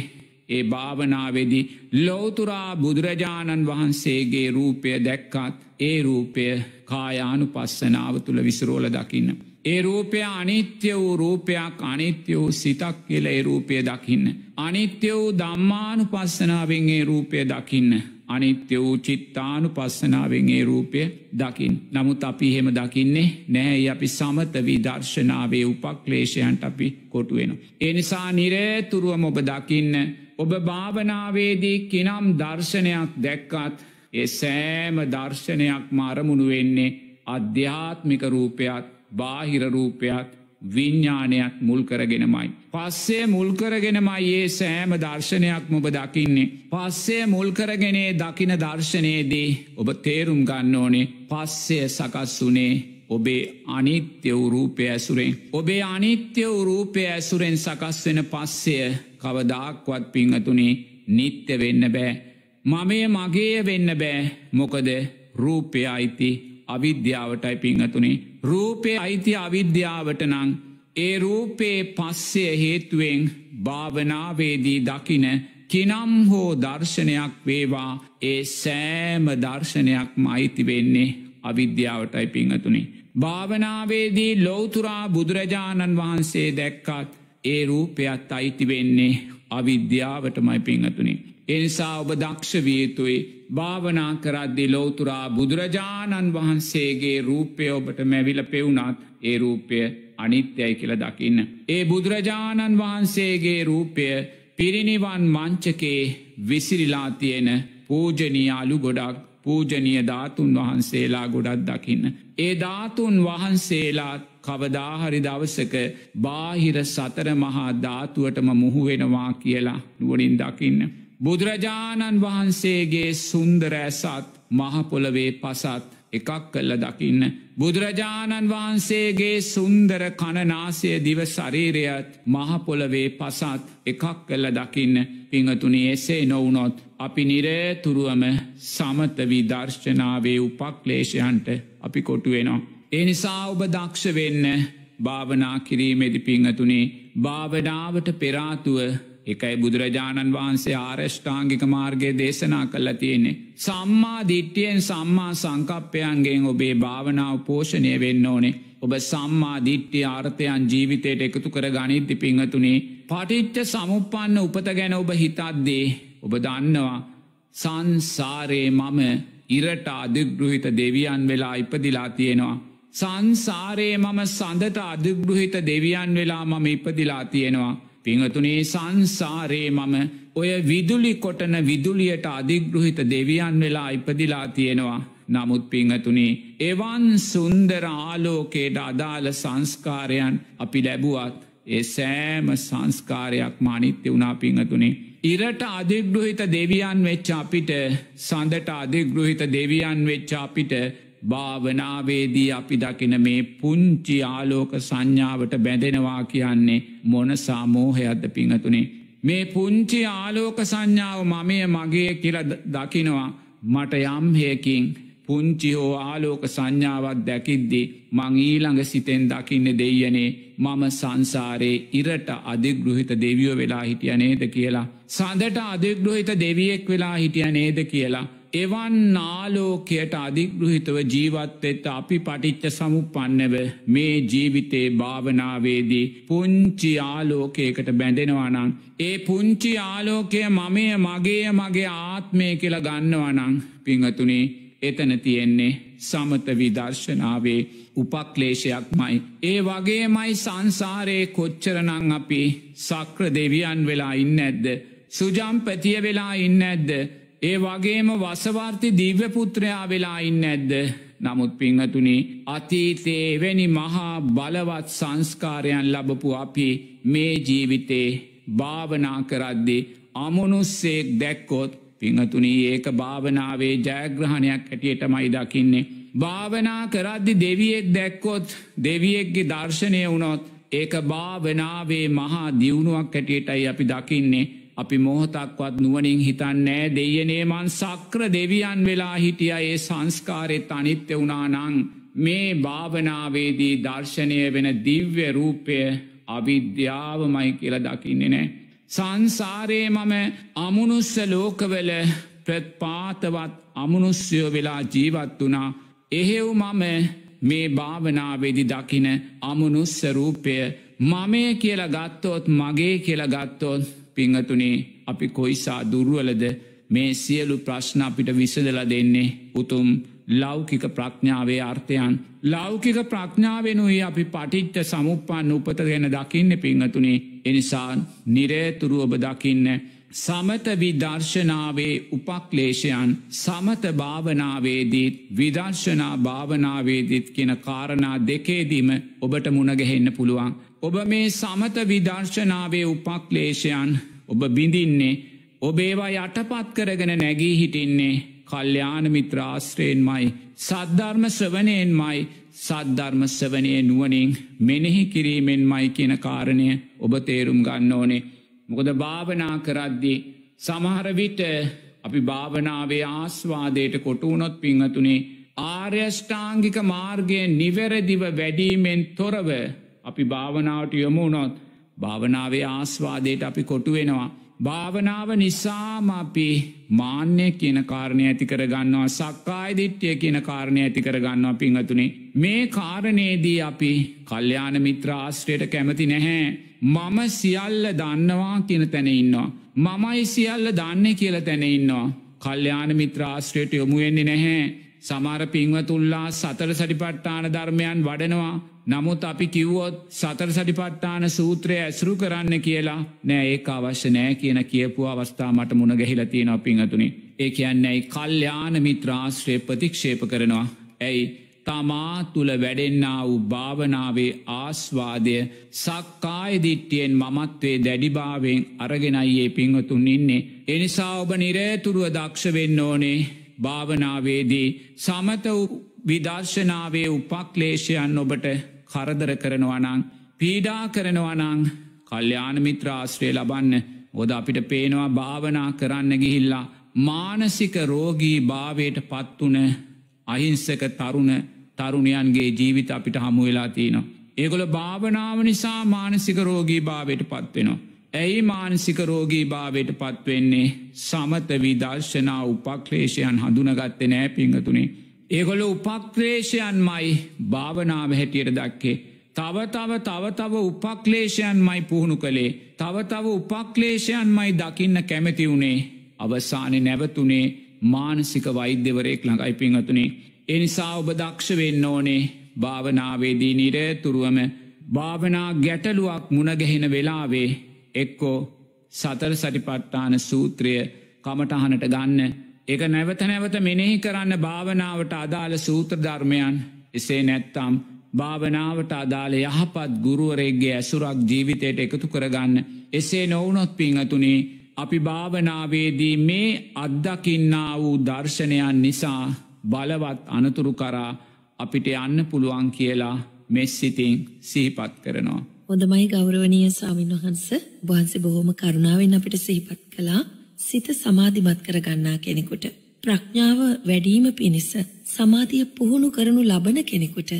ඒ භාවනාවේදි ලෝතුරා බුදුරජාණන් වහන්සේගේ රූපය දැක්කත් ඒ රූපය කායානු පස්සනාව තුළ විසරෝල දකින්න. ඒ රූපය අනිත්‍ය වූ රූපයක් අනිත්‍ය වූ සිතක් කියල ඒ රූපය දකින්න. අනිත්‍ය වූ දම්මානු පස්සනාවෙන් ඒ රූපය දකින්න. අනිත්‍ය වූ චිත්තානු පස්සනාවෙන් ඒ රූපය දකිින්. නමුත් අපි හෙම දකින්නේ නෑ අපි සමත විදර්ශනාවේ උපක්ලේෂයන්ට අපි කොටුවෙන. එනිසා නිරේතුරුවම ඔබ දකින්න. ඔබ භාවනාවේදී කිනම් දර්ශනයක් දැක්කත් ඒ සෑම දර්ශනයක් මාරමුණු වෙන්නේ අධ්‍යාත්මික රූපයක් බාහිර රූපයක් විඤ්ඥානයක් මුල් කරගෙනමයි. පස්සේ මුල්කරගෙනමයි ඒ සෑම දර්ශනයක් මොබ දකින්නේ. පස්සේ මුල්කරගෙනේ දකින දර්ශනයේදී ඔබ තේරුම් ගන්න ඕනේ පස්සේ සකස් වනේ ඔබේ අනිත්‍ය වරූපය ඇසුරෙන්. ඔබේ අනිත්‍ය වරූපය ඇසුරෙන් සකස් වෙන පස්සය කවදාක්වත් පිංහතුනේ නිත්‍ය වෙන්න බෑ. මමය මගේ වෙන්න බෑ මොකද රූපය අයිති අවිද්‍යාවටයි පිංහතුනේ රූපය අයිති අවිද්‍යාවට නං ඒ රූපයේ පස්සය හේතුවෙන් භාවනාවේදී දකින කිනම් හෝ දර්ශනයක් වේවා ඒ සෑම දර්ශනයක් මයිති වෙන්නේ අවිද්‍යාවටයි පිංහතුනේ. භාවනාවේදී ලෝතුරා බුදුරජාණන් වහන්සේ දැක්කත් ඒ රූපයත් අයිති වෙන්නේ අවිද්‍යාවටමයි පිංහතුනේ. එනිසා ඔබ දක්ෂවියතුයි භාවනා කරද්දි ලෝතුරා බුදුරජාණන් වහන්සේගේ රූපය ඔබට මැවිල පෙවුණත් ඒ රූපය අනිත්‍යයි කියල දකින්න. ඒ බුදුරජාණන් වහන්සේගේ රූපය පිරිනිවන් මංචකේ විසිරිලා තියෙන පූජනී අලු ගොඩක් පූජනීය ධාතුන් වහන්සේලා ගොඩත් දකින්න. ඒ ධාතුන් වහන්සේලාත් කවදාහරි දවසක බාහිර සතර මහා ධාතුවටම මුහුවෙනවා කියලා නුවනින් දකින්න. බුදුරජාණන් වහන්සේගේ සුන්දරඇසත් මහපොළවේ පසත් එකක් කල්ල දකින්න. බුදුරජාණන් වහන්සේගේ සුන්දර කණනාසය දිව සරීරයත් මහපොළවේ පසත් එකක් කල්ල දකින්න පිංහතුනි එසේ නොවනොත් අපි නිරේතුරුවම සමතවී දර්ශනාවේ උපක්ලේෂයන්ට අපි කොටුවෙනවා. එනිසා ඔබ දක්ෂ වෙන්න භාවනා කිරීමෙදි පිංහතුනේ භාවනාවට පෙරාතුව එකයි බුදුරජාණන් වහන්සේ ආර්ෂ්ඨාංගික මාර්ගය දේශනා කල්ල තියෙන්නේ. සම්මා දිට්ටියෙන් සම්මා සංකප්පයන්ගේෙන් ඔබේ භාවනාව පෝෂණය වෙන්න ඕනේ. ඔබ සම්මා දිට්ටි ආර්ථයන් ජීවිතයට එකතු කර ගනිත්ති පිංහතුනේ. පටිච්ච සමුපන්න උපත ගැන ඔබ හිතත්දේ. ඔබ දන්නවා සංසාරයේ මම ඉරට අධිගෘහිත දෙවියන් වෙලා ඉපදිලා තියෙනවා. සංසාරයේ මම සඳට අධිගෘහිත දෙවියන් වෙලා මම ඉපදිලා තියෙනවා. පිංහතුනේ සංසාරයේ මම ඔය විදුලි කොටන විදුලියට අධිගෘහිත දෙවියන් වෙලා ඉපදිලා තියෙනවා. නමුත් පිංහතුනේ එවන් සුන්දර ආලෝකයට අදාළ සංස්කාරයන් අපි ලැබුවත් ඒ සෑම සංස්කාරයක් මානිත්‍ය වුණා පිංහතුනේ. ඉරට අධිගෘහිත දෙවියන් වෙච්චා අපිට සඳට අධිගෘහිත දෙවියන් වෙච්චා අපිට භාවනාවේදී අපි දකින මේ පුංචි ආලෝක සංඥාවට බැඳෙනවා කියන්නේ මොන සාමෝහයක්ද පිංහතුනේ. මේ පුංචි ආලෝක සංඥාව මමය මගේ කියල දකිනවා මට යම්හයකින් පුංචි හෝ ආලෝක සංඥාවක් දැකිද්දි මං ඊළඟ සිතෙන් දකින්න දෙයනේ මම සංසාරයේ ඉරට අධිගෘහිත දෙවියෝ වෙලා හිටිය නේද කියලා. සඳට අධිගෘහිත දෙවියෙක් වෙලා හිටිය නේද කියලා. එවන් නාලෝකයට අධිගෘහිතව ජීවත්තෙත් අපි පටිච්ච සමුපන්නව මේ ජීවිතේ භාවනාවේදී පුංචි ආලෝකයකට බැඳෙනවනං. ඒ පුංචි ආලෝකය මමය මගේ මගේ ආත්මය කියලා ගන්නවනං පිංහතුනේ එතන තියෙන්නේ සමත විදර්ශනාවේ උපක්ලේෂයක් මයි. ඒ වගේ මයි සංසාරයේ කොච්චරනං අපි සක්‍ර දෙවියන් වෙලා ඉන්න ඇද්ද. සුජම්පතිය වෙලා ඉන්න ඇද්ද. ඒ වගේම වසවර්ති දිව්‍යපුත්‍රයා වෙලා ඉන්න ඇද්ද. නමුත් පිංහතුනි අතීතේ එවැනි මහා බලවත් සංස්කාරයන් ලබපු අපි මේ ජීවිතේ භාවනා කරද්දි අමනුස්සෙක් දැක්කොත් පිංහතුනී ඒක භාවනාවේ ජයග්‍රහණයක් හැටියට මයි දකින්නේ. භාවනා කරද්දි දෙවියෙක් දැක්කොත් දෙවියෙක්ගේ දර්ශනය වුණොත් ඒක භාවනාවේ මහා දියුණුවක් හැටියටයි අපි දකින්නේ අපි මොහොතක්වත් නුවනින් හිතන් නෑ දෙයනේමන් සක්‍ර දෙවියන් වෙලා හිටිය ඒ සංස්කාරෙත් අනිත්‍ය වුණානං මේ භාවනාවේදී දර්ශනය වෙන දිව්‍ය රූපය අවිද්‍යාවමයි කියල දකින්නේ නෑ. සංසාරයේ මම අමනුස්ස ලෝකවල ප්‍රත්පාතවත් අමනුස්්‍යයෝ වෙලා ජීවත් වනා එහෙව් මම මේ භාවනාවේදි දකින අමනුස්ස රූපය මමය කියල ගත්තොත් මගේ කියල ගත්තොත් පිංහතුනේ අපි කොයිසා දුරුවලද මේ සියලු ප්‍රශ්න අපිට විසදල දෙන්නේ උතුම් ලෞකික ප්‍රඥාවේ අර්ථයන්. ලෞකික ප්‍රඥාවෙනුයි අපි පටිච්ච සමුපන් උපත ගැන දකින්න පිංහතුනේ එනිසා නිරේතුරු ඔබ දකින්න. සමත විදර්ශනාවේ උපක්ලේෂයන් සමත භාවනාවේදීත් විදර්ශනා භාවනාවේදීත් කියෙන කාරණා දෙකේදීම ඔබට මුණගැහෙන්න පුළුවන්. ඔබ මේ සමත විදර්ශනාවේ උපක්ලේශයන් ඔබ බිඳින්නේ ඔබේවා යටපත් කරගෙන නැගී හිටින්නේ කල්්‍යාන මිත්‍රාශ්‍රයෙන්මයි සද්ධර්ම ස්වනයෙන්මයි සද්ධර්ම ස්වනය නුවනින් මෙනෙහි කිරීමෙන්මයි කියන කාරණය ඔබ තේරුම් ගන්න ඕනේ. මොකද භාවනා කරද්දි සමහරවිට අපි භාවනාවේ ආස්වාදයට කොටුනොත් පිංහතුනේ ආර්යෂ්ඨාංගික මාර්ගය නිවැරදිව වැඩීමෙන් තොරව අපි භාවනාවට යොමු වුණොත් භාවනාවේ ආස්වාදයට අපි කොටුවෙනවා. භාවනාව නිසාම අපි මාන්‍ය කියන කාරණය ඇති කරගන්නවා සක්කායදිට්්‍යය කියන කාරණය ඇති කරගන්නවා පිංහතුනේ. මේ කාරණයේදී අපි කල්්‍යාන මිත්‍රාශ්‍රයට කැමති නැහැ. මම සියල්ල දන්නවා කියන තැන ඉන්නවා. මමයි සියල්ල දන්න කියල තැන ඉන්නවා. කල්්‍යාන මිත්‍රාශ්‍රයට යොමුවෙන්නේ නැහැ. සමාර පිංවතුල්ලා සතර සටිපට්ටාන ධර්මයන් වඩනවා නමුත් අපි කිව්වොත් සතර සටිපට්ඨාන සූත්‍රය ඇසරු කරන්න කියලා නෑ ඒක අවශ්‍ය නෑ කියන කියපු අවස්ථා මට මුණ ගැහිලා තියෙනවා පිංහතුනි. ඒ කියන්නේයි කල්්‍යාන මිත්‍රාශ්‍රය ප්‍රතික්ෂේප කරනවා. ඇයි තමා තුළ වැඩෙන්න්නා වූ භාවනාවේ ආස්වාදය සක්කායදිට්ටියෙන් මමත්වේ දැඩිභාවෙන් අරගෙනයියේ පිංහතුන් ඉන්නේ. එනිසා ඔබ නිරේතුරුව දක්ෂවෙන්න ඕනේ භාවනාවේදී සමත වූ විදර්ශනාවේ උපක්ලේෂයන් ඔබට කරදර කරනවනං පීඩා කරනවනං කල්්‍යානමිත්‍ර ආශ්‍රය ලබන්න ගොද අපිට පේනවා භාවනා කරන්න ගිහිල්ලා මානසික රෝගී භාවයට පත්වන අහිංසක තරුණ තරුණයන්ගේ ජීවිත අපිට හමුවෙලා තියනවා. ඒගොල භාවනාව නිසා මානසික රෝගී භාවයට පත්වෙනවා. ඇයි මානසික රෝගී භාවයට පත්වෙන්නේ සමත විදර්ශනා උපක්ලේෂයන් හඳුනගත්තෙ නෑ පිංහතුනේ. ඒගොල උපක්ලේෂයන් මයි භාවනාව හැටියට දක්කේ. තව තව තව තව උපක්ලේෂයන් මයි පුහුණු කළේ. තව තව උපක්ලේෂයන් මයි දකින්න කැමැති වුණේ. අවසානය නැවතුනේ මානසික වෛද්‍යවරයෙක් ළඟයි පිංහතුනේ. එනිසා ඔබ දක්ෂ වෙන්න ඕනේ භාවනාවේදී නිරතුරුවම භාවනා ගැටලුවක් මුණගැහෙන වෙලාවේ එක්කෝ සතර සටිපට්ටාන සූත්‍රය කමටහනට ගන්න එක නැවත නැවත මෙනෙහි කරන්න භාවනාවට අදාළ සූත්‍රධර්මයන් එසේ නැත්තම් භාවනාවට අදාළ යහපත් ගුරුවරෙක්ගේ ඇසුරක් ජීවිතයට එකතු කරගන්න එසේ නොවනොත් පිංහතුනේ අපි භාවනාවේදී මේ අත්දකින්නා වූ දර්ශනයන් නිසා බලවත් අනතුරු කරා අපිට යන්න පුළුවන් කියලා මෙස්සිතිං සිහිපත් කරනවා. හොඳමයි ගෞරවනීය ස්වාමින් වහන්ස වහන්සේ බොහොම කරුණාවෙන් අපිට සිහිපත් කළා. සිත සමාධිමත් කරගන්නා කෙනෙකුට ප්‍රඥාව වැඩිම පිණිස සමාධිය පුහුණු කරනු ලබන කෙනෙකුට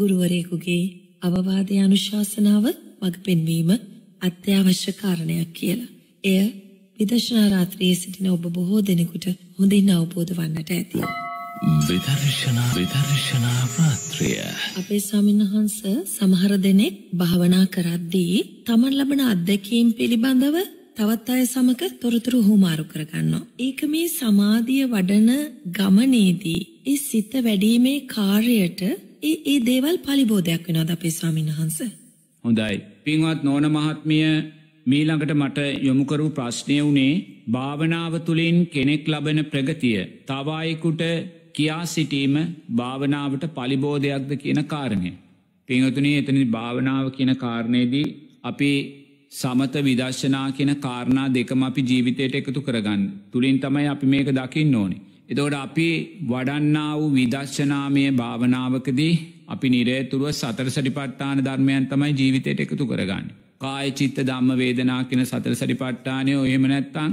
ගුරුවරයෙකුගේ අවවාදය අනුශාසනාව මඟ පෙන්වීම අත්‍යවශ්‍ය කාරණයක් කියලා. එය විදර්ශනා රාත්‍රියේ සිටින ඔබ බොහෝ දෙනෙකුට හොඳින් අවබෝධ වන්නට ඇති. විදර්ශනා විදර්ශනා රාත්‍රිය. අපේ ස්වාමීන් වහන්ස සමහර දෙනෙක් භාවනා කරද්දී තමන් ලබන අත්දැකීම් පිළිබඳව තවත් අය සමග තොරතුරු හුමාරු කරගන්නවා. ඒක මේ සමාධිය වඩන ගමනේදී ඒ සිත වැඩිීමේ කාර්යයට ඒ ඒ දේවල් පරිබෝධයක් වෙනවද අපේ ස්වාමීන් වහන්ස? හොඳයි. පින්වත් නෝන මහත්මිය මීළඟට මට යොමුකරු ප්‍රශ්නය වුණේ භාවනාව තුළින් කෙනෙක් ලබන ප්‍රගතිය තවායෙකුට කියා සිටීම භාවනාවට පලිබෝධයක්ද කියන කාරණය. පිංහතුනී එතනි භාවනාව කියන කාරණයේදී අපි සමත විදශ්‍යනා කියෙන කාරණා දෙකම අපි ජීවිතයට එකතු කරගන්න. තුළින් තමයි අපි මේක දකින්න ඕනේ. එතෝට අපි වඩන්නා වූ විදශ්‍යනාමය භාවනාවකදී අපි නිරේතුරුව සතර සටිපට්ටාන ධර්මයන් තමයි ජීවිතයට එකතු කරගන්න. කාය චිත්ත ධම්ම වේදනා කියෙන සතර සටිපට්ටානය ඔයමනැත්තන්.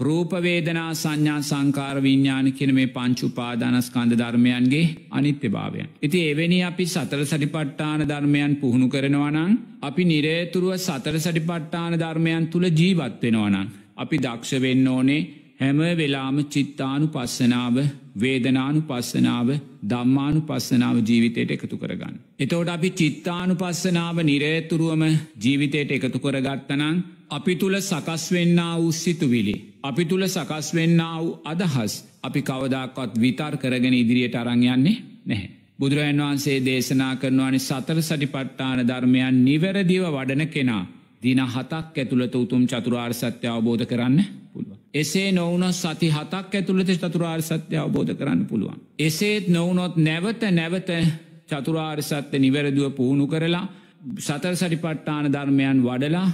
රූපවේදනා සංඥා සංකාර විඤ්ඥාන කියන මේ පංචුපාදානස්කන්ධ ධර්මයන්ගේ අනිත්‍යභාවයන්. ඉති එවැනි අපි සතර සටිපට්ටාන ධර්මයන් පුහුණු කරනවනං අපි නිරේතුරුව සතර සටිපට්ටාන ධර්මයන් තුළ ජීවත් වෙනවනං. අපි දක්ෂ වෙන්න ඕනේ හැම වෙලාම චිත්තානු පස්සනාව වේදනානු පස්සනාව දම්මානු පස්සනාව ජීවිතයට එකතු කරගන්න. එතෝට අපි චිත්තානු පස්සනාව නිරේතුරුවම ජීවිතයට එකතු කරගත්තනං අපි තුළ සකස්වෙන්නා වූ සිතුවිලි. අපි තුළ සකස්වෙන්නා වූ අදහස් අපි කවදාකොත් විතාර් කරගෙන ඉදිරියට අරංයන්නේ නැහැ. බුදුරජන් වහන්සේ දේශනා කරනවානි සතර සටිපට්ටාන ධර්මයන් නිවැරදිව වඩන කෙනා. දින හතක් ඇතුළත උතුම් චතුරාර් සත්‍ය අවබෝධ කරන්න පුළුව. එසේ නොවනොත් සති හතක් ඇතුළත චතුරාර් සත්‍ය අවබෝධ කරන්න පුළුවන්. එසේත් නොවනොත් නැවත නැවත චතුරාර් සත්‍ය නිවැරදිව පුහුණු කරලා සතර සටිපට්ටාන ධර්මයන් වඩලා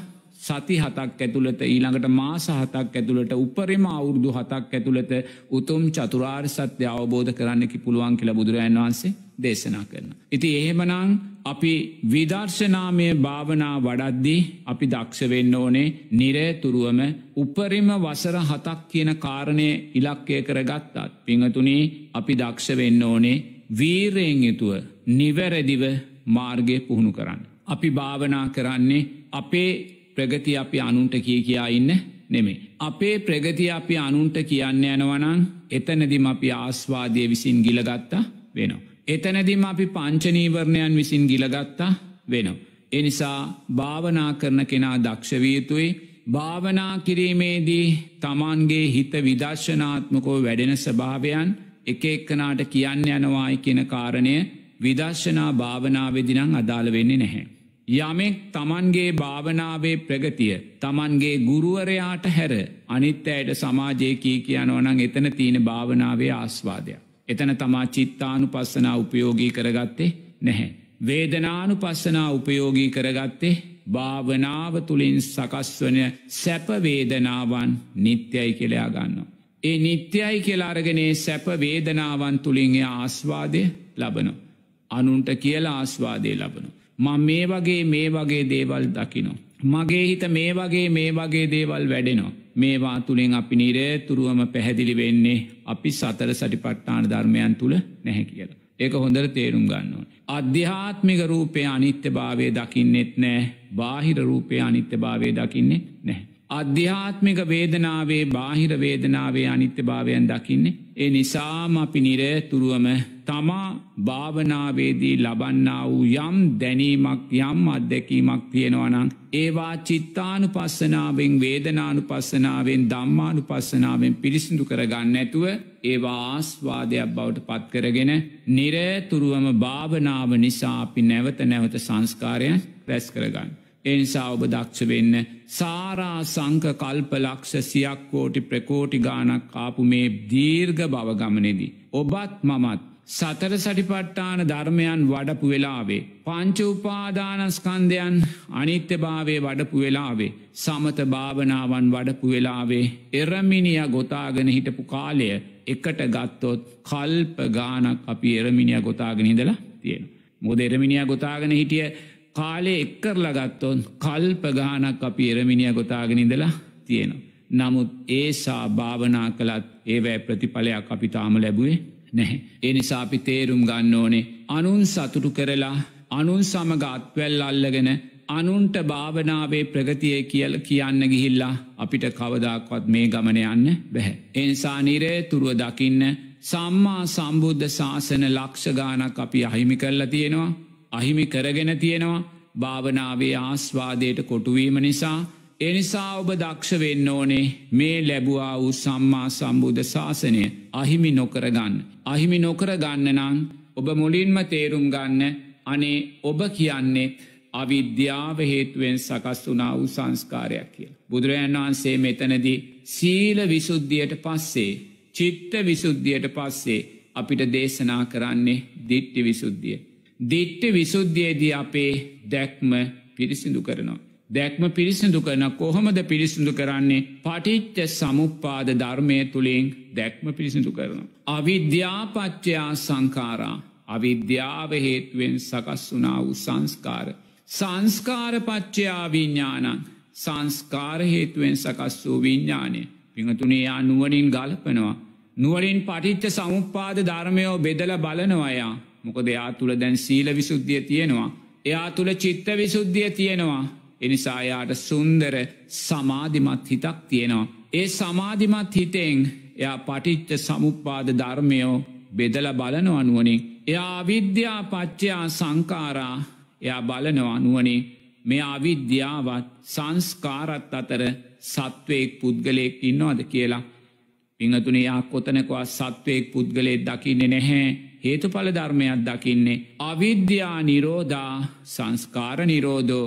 සති හතක් ඇතුළත ඊළඟට මාස හතක් ඇතුළට උපරිම අවුරුදු හතක් ඇතුළත උතුම් චතුරාර් සත්‍ය අවබෝධ කරන්නකි පුළුවන් කියල බුදුරජන් වහන්සේ දේශනා කරන. ඉති එහෙමනං අපි විදර්ශනාමය භාවනා වඩද්දී අපි දක්ෂවෙන්න ඕනේ නිරේතුරුවම උපරිම වසර හතක් කියන කාරණය ඉලක්කය කරගත්තත්. පිංහතුනේ අපි දක්ෂවෙන්න ඕනේ වීරයෙන් යුතුව නිවැරදිව මාර්ගය පුහුණු කරන්න. අපි භාවනා කරන්නේ අපේ ප්‍රගති අපි අනුන්ට කිය කියා ඉන්න නෙමේ. අපේ ප්‍රගති අපි අනුන්ට කියන්න යනවනං එතනදිම අපි ආස්වාදය විසින් ගිලගත්තා වෙනවා. එතනදිම අපි පංචනීවරණයන් විසින් ගිලගත්තා වෙනවා. එනිසා භාවනා කරන කෙනා දක්ෂවියතුයි භාවනා කිරීමේදී තමන්ගේ හිත විදර්ශනාත්මකෝ වැඩෙන ස්භාවයන් එක එක්කනාට කියන්න යනවායි කියන කාරණය විදර්ශනා භාවනාවදිනං අදාළ වෙන්නේ නැහැ. යමෙක් තමන්ගේ භාවනාවේ ප්‍රගතිය තමන්ගේ ගුරුවරයාට හැර අනිත්‍යයට සමාජයකී කියනවනං එතන තියෙන භාවනාවේ ආස්වාදයක්. එතන තමා චිත්තානු පස්සනා උපයෝගී කරගත්තේ නැහැ. වේදනානු පස්සනා උපයෝගී කරගත්තේ භාවනාව තුළින් සකස්වන සැපවේදනාවන් නිත්‍යයි කෙළයා ගන්නවා. ඒ නිත්‍යයි කෙලාරගෙනේ සැපවේදනාවන් තුළින්ගේ ආස්වාදය ලබනු. අනුන්ට කියලා ආස්වාදය ලබනු. මං මේ වගේ මේ වගේ දේවල් දකිනෝ. මගේ හිත මේ වගේ මේ වගේ දේවල් වැඩෙනවා. මේවා තුළින් අපි නිරේ තුරුවම පැහැදිලි වෙන්නේ අපි සතර සටිපට්ටාන ධර්මයන් තුළ නැහැ කියලා. ඒක හොඳර තේරුම් ගන්නවා. අධ්‍යාත්මික රූපය අනිත්‍ය භාවය දකින්නෙත් නෑ බාහිර රූපය අනිත්‍ය භාවය දකින්නෙත් නැහැ. අධ්‍යාත්මික වේදනාවේ බාහිර වේදනාවේ අනිත්‍ය භාවයන් දකින්නේ. ඒ නිසාම අපි නිරතුරුවම තමා භාවනාවේදී ලබන්නා වූ යම් දැනීමක් යම් අත්දැකීමක් තියෙනවනං. ඒවා චිත්තානු පස්සනාවෙන් වේදනානු පස්සනාවෙන් දම්මානු පස්සනාවෙන් පිරිසිදු කරගන්න ඇතුව ඒවා ආස්වාදයක් බවට පත්කරගෙන නිරතුරුවම භාවනාව නිසා අපි නැවත නැවත සංස්කාරයන් රැස් කරගන්න. එනිසා ඔබ දක්ෂ වෙන්න සාරා සංක කල්ප ලක්ෂ සියක් කෝටි ප්‍රකෝටි ගානක් කාපු මේ දීර්ඝ බවගමනෙදී. ඔබත් මමත් සතර සටිපට්ටාන ධර්මයන් වඩපු වෙලාවේ. පංචඋපාදානස්කන්දයන් අනිත්‍ය භාවේ වඩපු වෙලාවේ. සමත භාවනාවන් වඩපු වෙලාවේ. එරමිනිය ගොතාගෙන හිටපු කාලය එකට ගත්තොත් කල්ප ගානක් අපි එරමිනිය ගොතාගෙන හිදලා තියෙන. මොද එරමිනිය ගොතාගෙන හිටිය කාලය එක්කරලා ගත්තොන් කල්ප ගානක් අපි එරමිනිය ගොතාගෙනඉඳලා තියෙනවා. නමුත් ඒසා භාවනා කළත් ඒවැ ප්‍රතිඵලයක් අපි තාම ලැබුවේ නැහැ. එනිසා අපි තේරුම් ගන්න ඕනේ අනුන් සතුටු කරලා අනුන් සමග අත්වැල් අල්ලගෙන අනුන්ට භාවනාවේ ප්‍රගතිය කියල කියන්න ගිහිල්ලා අපිට කවදක්වත් මේ ගමන යන්න බැහැ. එනිසා නිරේ තුරුව දකින්න සම්මා සම්බුද්ධ ශාසන ලක්ෂගානක් අපි අහිමි කරලා තියෙනවා අහිමි කරගෙන තියෙනවා භාවනාවේ ආස්වාදයට කොටුවීම නිසා එනිසා ඔබ දක්ෂ වෙන්න ඕනේ මේ ලැබුවා වූ සම්මා සම්බුධ ශාසනය අහිමි නොකරගන්න. අහිමි නොකරගන්න නං ඔබ මුලින්ම තේරුම් ගන්න අනේ ඔබ කියන්නේ අවිද්‍යාව හේතුවෙන් සකස් වනා වූ සංස්කාරයක් කියල. බුදුරජන් වහන්සේ මෙතනදී සීල විසුද්ධියට පස්සේ චිත්ත විසුද්ධියට පස්සේ අපිට දේශනා කරන්නේ දිට්ටි විසුද්ධිය. දිට්ට විසුද්ධියේදී අපේ දැක්ම පිරිසිදු කරනවා. දැක්ම පිරිසිදු කරන කොහොමද පිරිසිදු කරන්නේ පටිච්ච සමුපාද ධර්මය තුළින් දැක්ම පිරිසිදු කරනවා. අවිද්‍යාපච්චයා සංකාරා අවිද්‍යාව හේතුවෙන් සකස් වනා වූ සංස්කාර. සංස්කාරපච්චයා විඤ්ඥානන් සංස්කාර හේතුවෙන් සකස් වූ විඤ්ඥානය පිහතුනේයා නුවනින් ගල්පනවා. නුවරින් පටිච්ච සමුපාද ධර්මයෝ බෙදල බලනවයා මොකද එයා තුළ දැන් සීල විසුද්ධිය තියෙනවා. එයා තුළ චිත්ත විසුද්ධිය තියෙනවා. එනිසා එයාට සුන්දර සමාධිමත් හිතක් තියෙනවා. ඒ සමාධිමත් හිතෙන් එයා පටිච්ච සමුපාද ධර්මයෝ බෙදල බලන අනුවනේ. එයා විද්‍යා පච්චයා සංකාරා එයා බලනව අනුවනේ මේ අවිද්‍යාවත් සංස්කාරත් අතර සත්වයෙක් පුද්ගලයෙක් ඉන්නවාද කියලා. පිංහතුනයා කොතනකවා සත්වයෙක් පුද්ගලයෙක් දකින්නේ නැහැ හේතුඵල ධර්මයක් දකින්නේ. අවිද්‍යා නිරෝධා සංස්කාර නිරෝධෝ.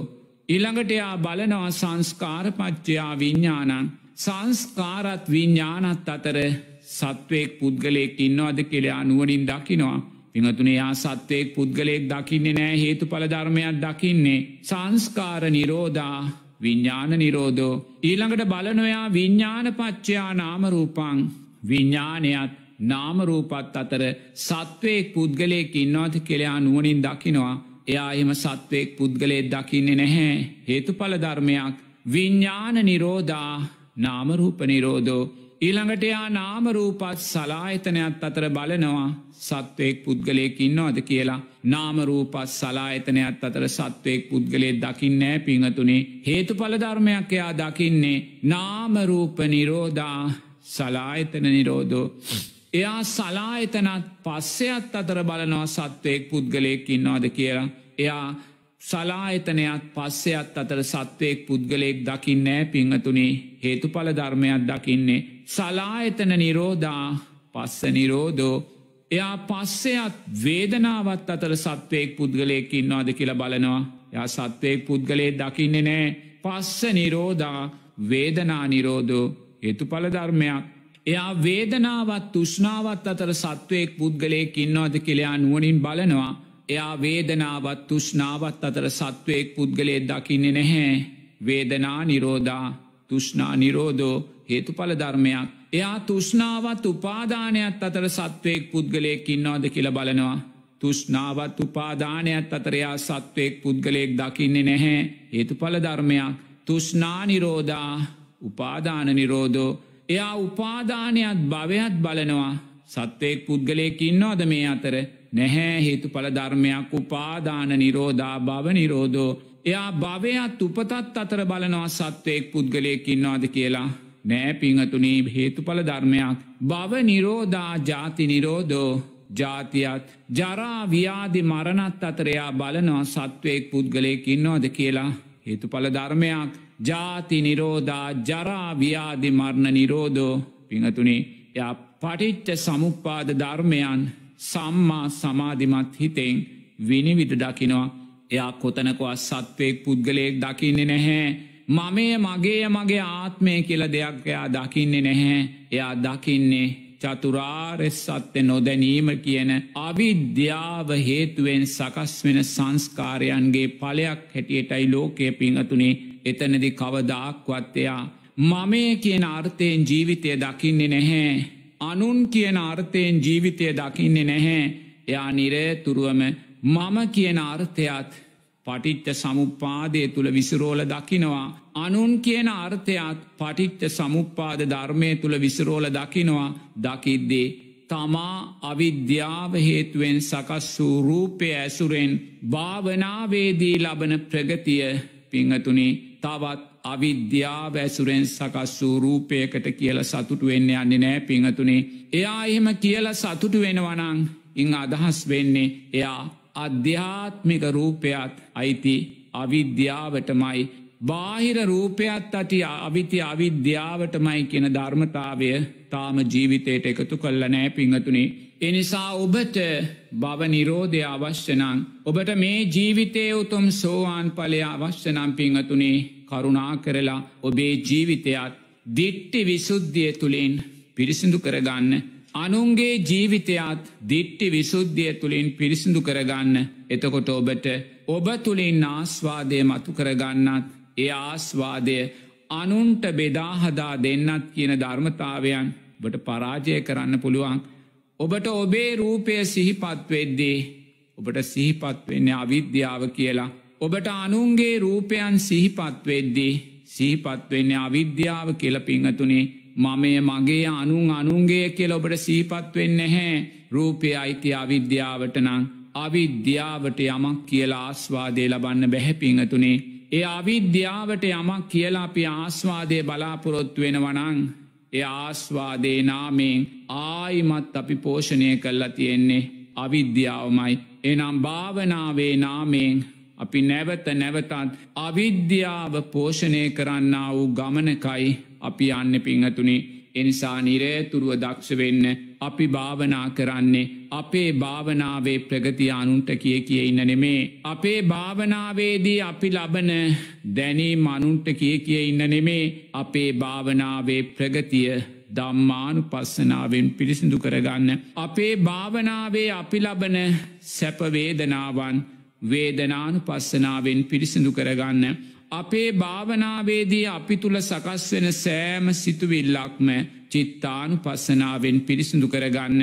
ඉළඟටයා බලනවා සංස්කාරපච්චයා විඤ්ඥානන් සංස්කාරත් විඤ්ඥානත් අතර සත්වයෙක් පුද්ගලයෙක් ඉන්නවාද කෙළයා නුවනින් දකිනවා. පිහතුනයා සත්වයෙක් පුද්ගලයෙක් දකින්නේ නෑ හේතු පලධර්මයක් දකින්නේ. සංස්කාර නිරෝධා විඤ්ඥාන නිරෝධෝ. ඊළඟට බලනොයා විඤ්ඥාන පච්චයා නාමරූපං විඤ්ඥානයත් නාමරූපත් අතර සත්වයෙක් පුද්ගලයෙක් ඉන්නවාත කෙළයා නුවනින් දකිනවා එයා එම සත්වයෙක් පුද්ගලයෙක් දකින්නේ නැහැ හේතුඵල ධර්මයක් විඤ්ඥාන නිරෝධා නාමරූප නිරෝධෝ ඊළඟට එයා නාමරූපත් සලායතනයක් අතර බලනවා සත්වයෙක් පුද්ගලයෙක් ඉන්නවාද කියලා නාමරූපත් සලායතනයක් අතර සත්වයෙක් පුද්ගලයෙක් දකින්නෑ පිංහතුනේ හේතුඵල ධර්මයක් එයා දකින්නේ නාමරූප නිරෝධා සලායතන නිරෝධෝ. එයා සලායතනත් පස්සයත් අතර බලනවා සත්වයෙක් පුද්ගලයෙක් ඉන්නවාද කියලා එයා සලායතනයක් පස්සයත් අතර සත්වයෙක් පුද්ගලයෙක් දකින්නෑ පිංහතුනේ හේතු පල ධර්මයක් දකින්නේ සලායතන නිරෝධා පස්ස නිරෝධෝ එයා පස්සයත් වේදනාවත් අතර සත්වයෙක් පුද්ගලයෙක් ඉන්නවාද කියලා බලනවා යා සත්වයෙක් පුද්ගලයේ දකින්නේ නෑ පස්ස නිරෝධා වේදනා නිරෝධෝ හේතු පලධර්මයක් එයා වේදනාවත් තුෂ්නාවත් අතර සත්වයෙක් පුද්ගලයෙක් ඉන්නවාද කෙළයා නුවනින් බලනවා එයා වේදනාවත් තුෂ්නාවත් අතර සත්වයෙක් පුද්ගලයෙක් දකින්නේ නැහැ වේදනා නිරෝධා තුෂ්නා නිරෝධෝ හේතුඵල ධර්මයක් එයා තුෂ්නාවත් උපාදානයක් අතර සත්වයෙක් පුද්ගලයෙක් ඉන්නවාද කියල බලනවා. තුෂ්නාවත් උපාදානයක් අතරයා සත්වයෙක් පුද්ගලයෙක් දකින්නේ නැහැ හේතුඵල ධර්මයක් තුෂ්නා නිරෝධා උපාදාන නිරෝධෝ එයා උපාදානයත් භවයත් බලනවා සත්වයෙක් පුද්ගලයෙක් ඉන්නවාද මේ අතර නැහැ හේතු පලධර්මයක් උපාදාන නිරෝධා භව නිරෝධෝ. එයා භවයත් උපතත් අතර බලනවා සත්වයෙක් පුද්ගලයෙක් ඉන්නවාද කියලා. නෑ පිංහතුනේ හේතු පල ධර්මයක්. භව නිරෝධා ජාති නිරෝධෝ ජාතියත් ජරාවි්‍යාදි මරණත් අතරයා බලනවා සත්වයෙක් පුද්ගලයෙක් ඉන්නවාද කියලා හේතු පල ධර්මයක්. ජාති නිරෝධා ජරාවි්‍යාදි මරණ නිරෝධෝ පිහතුනේ යා පටිච්ච සමුපාද ධර්මයන් සම්මා සමාධිමත් හිතෙන් විනිවිට දකිනවා එයා කොතනකවා සත්වයෙක් පුද්ගලයෙක් දකින්නේ නැහැ මමය මගේ මගේ ආත්මය කියල දෙයක් එයා දකින්නේ නැහැ එයා දකින්නේ චතුරාර්ය සත්‍ය නොදැනීම කියන අවිද්‍යාව හේතුවෙන් සකස් වෙන සංස්කාරයන්ගේ පලයක් හැටියටයි ලෝකය පිංහතුනේ එතනදි කවදාක්වත් එයා මමය කියන අර්ථයෙන් ජීවිතය දකින්නේ නැහැ. අනුන් කියන අර්ථයෙන් ජීවිතය දකින්නේ නැහැ. එයා නිරේතුරුවම මම කියන අර්ථයත් පටිච්ච සමුපාදය තුළ විසිරෝල දකිනවා. අනුන් කියන අර්ථයත් පටිච්ච සමුපාද ධර්මය තුළ විසිරෝල දකිනවා දකිද්දේ. තමා අවිද්‍යාව හේතුවෙන් සකස් වූ රූපය ඇසුරෙන් භාවනාවේදී ලබන ප්‍රගතිය පිංහතුනේ තවත් අවිද්‍යාව ඇසුරෙන් සකස්සූ රූපයකට කියල සතුටු වෙන්න යන්නේ නෑ පිංහතුනේ. එයා එහෙම කියල සතුටු වෙනවනං ඉං අදහස් වෙන්නේ එයා අධ්‍යාත්මික රූපයත් අයිති අවිද්‍යාවටමයි බාහිර රූපයත් අති අවිති අවිද්‍යාවටමයි කියන ධර්මතාවය තාම ජීවිතයට එකතු කල්ල නෑ පිංහතුනේ එනිසා ඔබට බව නිරෝධය අවශ්‍යනං. ඔබට මේ ජීවිතය උතුම් සෝවාන් පලය අවශ්‍යනම් පිංහතුනේ කරුණා කරලා ඔබේ ජීවිතයත් දිට්ටි විසුද්ධිය තුළින් පිරිසිදු කරගන්න. අනුන්ගේ ජීවිතයත් දිට්ටි විසුද්ධිය තුළින් පිරිසිදු කරගන්න එතකොට ඔබට ඔබ තුළින් ආස්වාදය මතු කරගන්නත් ඒ ආස්වාදය අනුන්ට බෙදාහදා දෙන්නත් කියන ධර්මතාවයන් බට පරාජය කරන්න පුළුවන්. ඔබට ඔබේ රූපය සිහිපත්වෙද්දී ඔබට සිහිපත්වෙන්න අවිද්‍යාව කියලා. ඔබට අනුන්ගේ රූපයන් සිහිපත්වෙද්දී සිහිපත්වෙන්න අවිද්‍යාව කියල පිංහතුනේ මමය මගේ අනුන් අනුන්ගේ කියල ඔබට සීපත්වෙන්න හැ රූපය අයිති අවිද්‍යාවටනං අවිද්‍යාවට යමක් කියලා ආස්වාදය ලබන්න බැහැපිංහතුනේ. ඒ අවිද්‍යාවට යමක් කියලා අපි ආස්වාදය බලාපොරොත්තු වෙනවනං ඒ ආස්වාදේ නාමයෙන් ආයිමත් අපි පෝෂණය කල්ලා තියෙන්නේ අවිද්‍යාවමයි. එනම් භාවනාවේ නාමයෙන් අපි නැවත නැවතත් අවිද්‍යාව පෝෂණය කරන්න වූ ගමනකයි අපි අන්න පිංහතුනිි එනිසා නිරේතුරුව දක්ෂ වෙන්න අපි භාවනා කරන්නේ අපේ භාවනාවේ ප්‍රගති අනුන්ට කිය කිය ඉන්න නෙමේ. අපේ භාවනාවේදී අපි ලබන දැනීම අනුන්ට කිය කිය ඉන්න නෙමේ අපේ භාවනාවේ ප්‍රගතිය දම්මානු පස්සනාවෙන් පිරිසිදු කරගන්න. අපේ භාවනාවේ අපි ලබන සැපවේදනාවන් වේදනානු පස්සනාවෙන් පිරිසිදු කරගන්න. අපේ භාවනාවේදී අපි තුළ සකස්වෙන සෑම සිතුවිල්ලක්ම චිත්තානු පස්සනාවෙන් පිරිසිදු කරගන්න.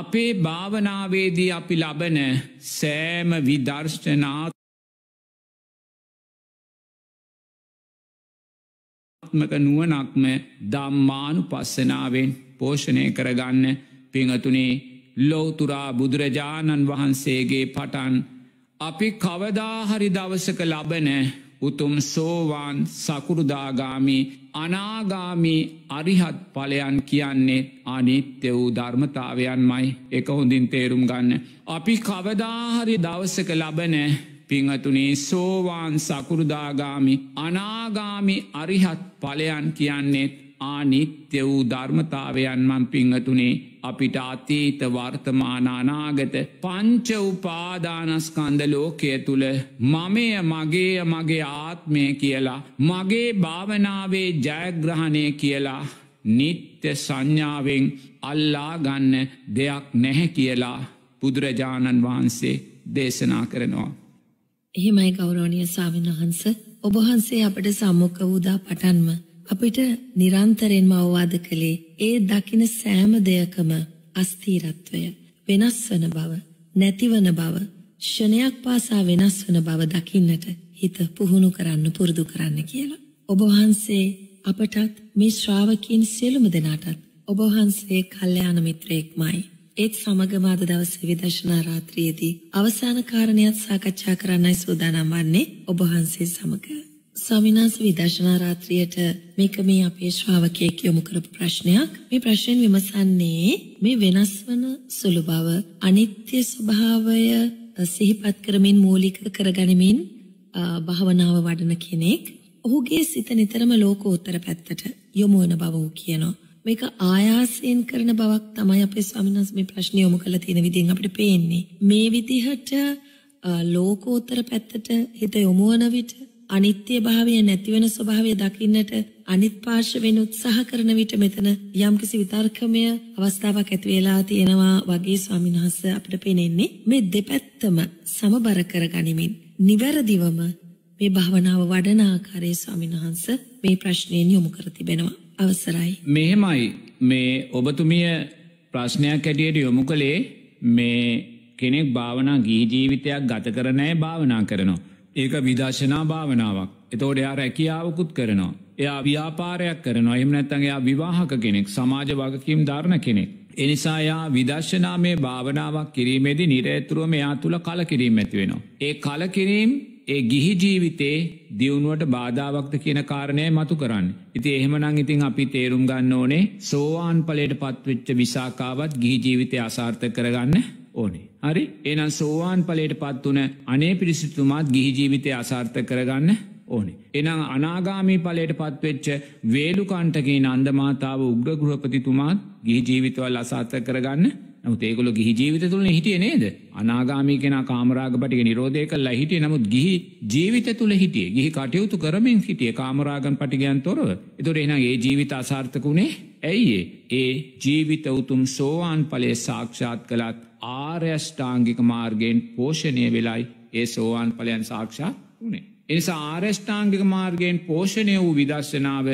අපේ භාවනාවේදී අපි ලබන සෑම විදර්ශනාත් ආත්මක නුවනක්ම දම්මානු පස්සනාවෙන් පෝෂණය කරගන්න පිංහතුනේ ලෝතුරා බුදුරජාණන් වහන්සේගේ පටන් අපි කවදාහරි දවසක ලබන උතුම් සෝවාන් සකුරුදාගාමී අනාගාමී අරිහත් පලයන් කියන්නේ අනිත්‍ය වූ ධර්මතාවයන් මයි එක හොඳින් තේරුම් ගන්න. අපි කවදාහරි දවසක ලබන පිංහතුනේ සෝවාන් සකුරුදාගාමි අනාගාමි අරිහත් පලයන් කියන්නේත් ආනිත්‍ය වූ ධර්මතාවයන් මං පිංහතුනේ අපිට අතීත වර්තමානානාගත පංච උපාදානස්කන්ද ලෝකය තුළ මමය මගේ මගේ ආත්මය කියලා මගේ භාවනාවේ ජයග්‍රහණය කියලා නිත්‍ය සංඥාවෙන් අල්ලා ගන්න දෙයක් නැහැ කියලා බුදුරජාණන් වහන්සේ දේශනා කරනවා. එහෙමයි ගෞරෝණය සාවින් වහන්ස ඔබහන්සේ අපට සම්මුඛ වූදා පටන්ම අපිට නිරන්තරයෙන්ම අවවාද කළේ ඒ දකින සෑම දෙයකම අස්ථීරත්වය වෙනස් වන බව නැතිවන බව ෂණයක් පාසා වෙනස් වන බව දකින්නට හිත පුහුණු කරන්න පුරුදු කරන්න කියලා. ඔබ වහන්සේ අපටත් මේ ශ්‍රාවකීන් සියලුම දෙනාටත් ඔබ වහන්සේ කල්යාණ මිත්‍රයෙක්මයි. ඒත් සමගම අද දවසේ විදර්ශනා රාත්‍රියේදී අවසාන කාරණයක් සාකච්ඡා කරන්නයි සූදානම් වන්නේ ඔබ වහන්සේ සමග. ස්වාමිනාස් විදර්ශනා රාත්‍රියට මේක මේ අපේ ශ්‍රාවකයෙක් යොමු කරපු ප්‍රශ්නයක්. මේ ප්‍රශ්නෙන් විමසන්නේ මේ වෙනස් වන සුළු බව, අනිත්‍ය ස්වභාවය සිහිපත් කරමින් මූලික කරගනිමින් භාවනාව වඩන කෙනෙක් ඔහුගේ සිත නිතරම ලෝකෝත්තර පැත්තට යොමු වන බව කියනවා. මේක ආයාසයෙන් කරන බවක් තමයි අපේ ස්වාමිනාස් මේ ප්‍රශ්නේ යොමු කරලා තියෙන විදිහෙන් අපිට පේන්නේ. මේ විදිහට ලෝකෝත්තර පැත්තට හිත යොමු වන විට අනිත්‍ය භාවය නැතිවන ස්වභාවය දකින්නට අනිත් පාර්ශවෙන් උත්සාහ කරන විට මෙතන යම්කිසි විතර්කමය අවස්ථාවක් ඇති වෙලා තියෙනවා වගේ ස්වාමීන් වහන්සේ අපිට පේනෙන්නේ මේ දෙපැත්තම සමබර කරගනිමින් නිවැරදිවම මේ භාවනාව වඩන ආකාරයේ ස්වාමීන් වහන්සේ මේ ප්‍රශ්නයෙන් යොමු කර තිබෙනවා අවසරයි මෙහෙමයි මේ ඔබතුමිය ප්‍රශ්නයක් ඇටියට යොමු කළේ මේ කෙනෙක් භාවනා ගිහි ජීවිතයක් ගත කරනෑ භාවනා කරනවා ඒක විදශනා භාවනාවක්. එතෝට එයා රැකියාවකුත් කරනවා. එයා ව්‍යාපාරයක් කරනවා එම නැත්තන් එයා විවාහක කෙනෙක් සමාජ වගකීම් ධාරණ කෙනෙක්. එනිසා යා විදශනාමේ භාවනාවක් කිරීමේදි නිරේතුරුවම එයා තුළ කල කිරීම ඇතිවෙනවා. ඒ කලකිරීම් ඒ ගිහි ජීවිතේ දියුණුවට බාධාවක්ද කියන කාරණය මතු කරන්න. ඉති එහෙමනං ඉතින් අපි තේරුම් ගන්න ඕනේ සෝවාන් පලට පත්වෙච්ච විසාකාවත් ගිහි ජීවිතය අසාර්ථ කරගන්න ඕනේ. හරි එනම් සෝවාන් පලට පත්වන අනේ පිරිසිතුමාත් ගිහි ජීවිතය අසාර්ථ කරගන්න ඕනේ. එනම් අනාගාමී පලට පත්වෙච්ච වේලුකන්ටගේ නන්දමාතාව උග්‍රගෘහපතිතුමාත් ගිහි ජීවිතවල් අසාර්ථ කරගන්න ඒකොල ගිහි ජීවිත තුළ හිටිය නේද අනාගාමී කෙන කාමරාගපටික නිරෝධය කල් හිටිය නමුත් ගිහි ජීවිත තුළ හිටිය ගිහි කටයුතු කරමින් හිටිය කාමරාගන් පටිගයන් තොරව එතුර එන ඒ ජීවිත අසාර්ථකුණේ ඇයිඒ ඒ ජීවිත උතුම් සෝවාන් පලේ සාක්ෂාත් කළත් ආර්යෂ්ඨාංගික මාර්ගයෙන් පෝෂණය වෙලයි ඒ සෝවාන් පලයන් සාක්ෂාත් වනේ. එනිසා ආර්යෂ්ඨාංගික මාර්ගයෙන් පෝෂණය වූ විදර්ශනාව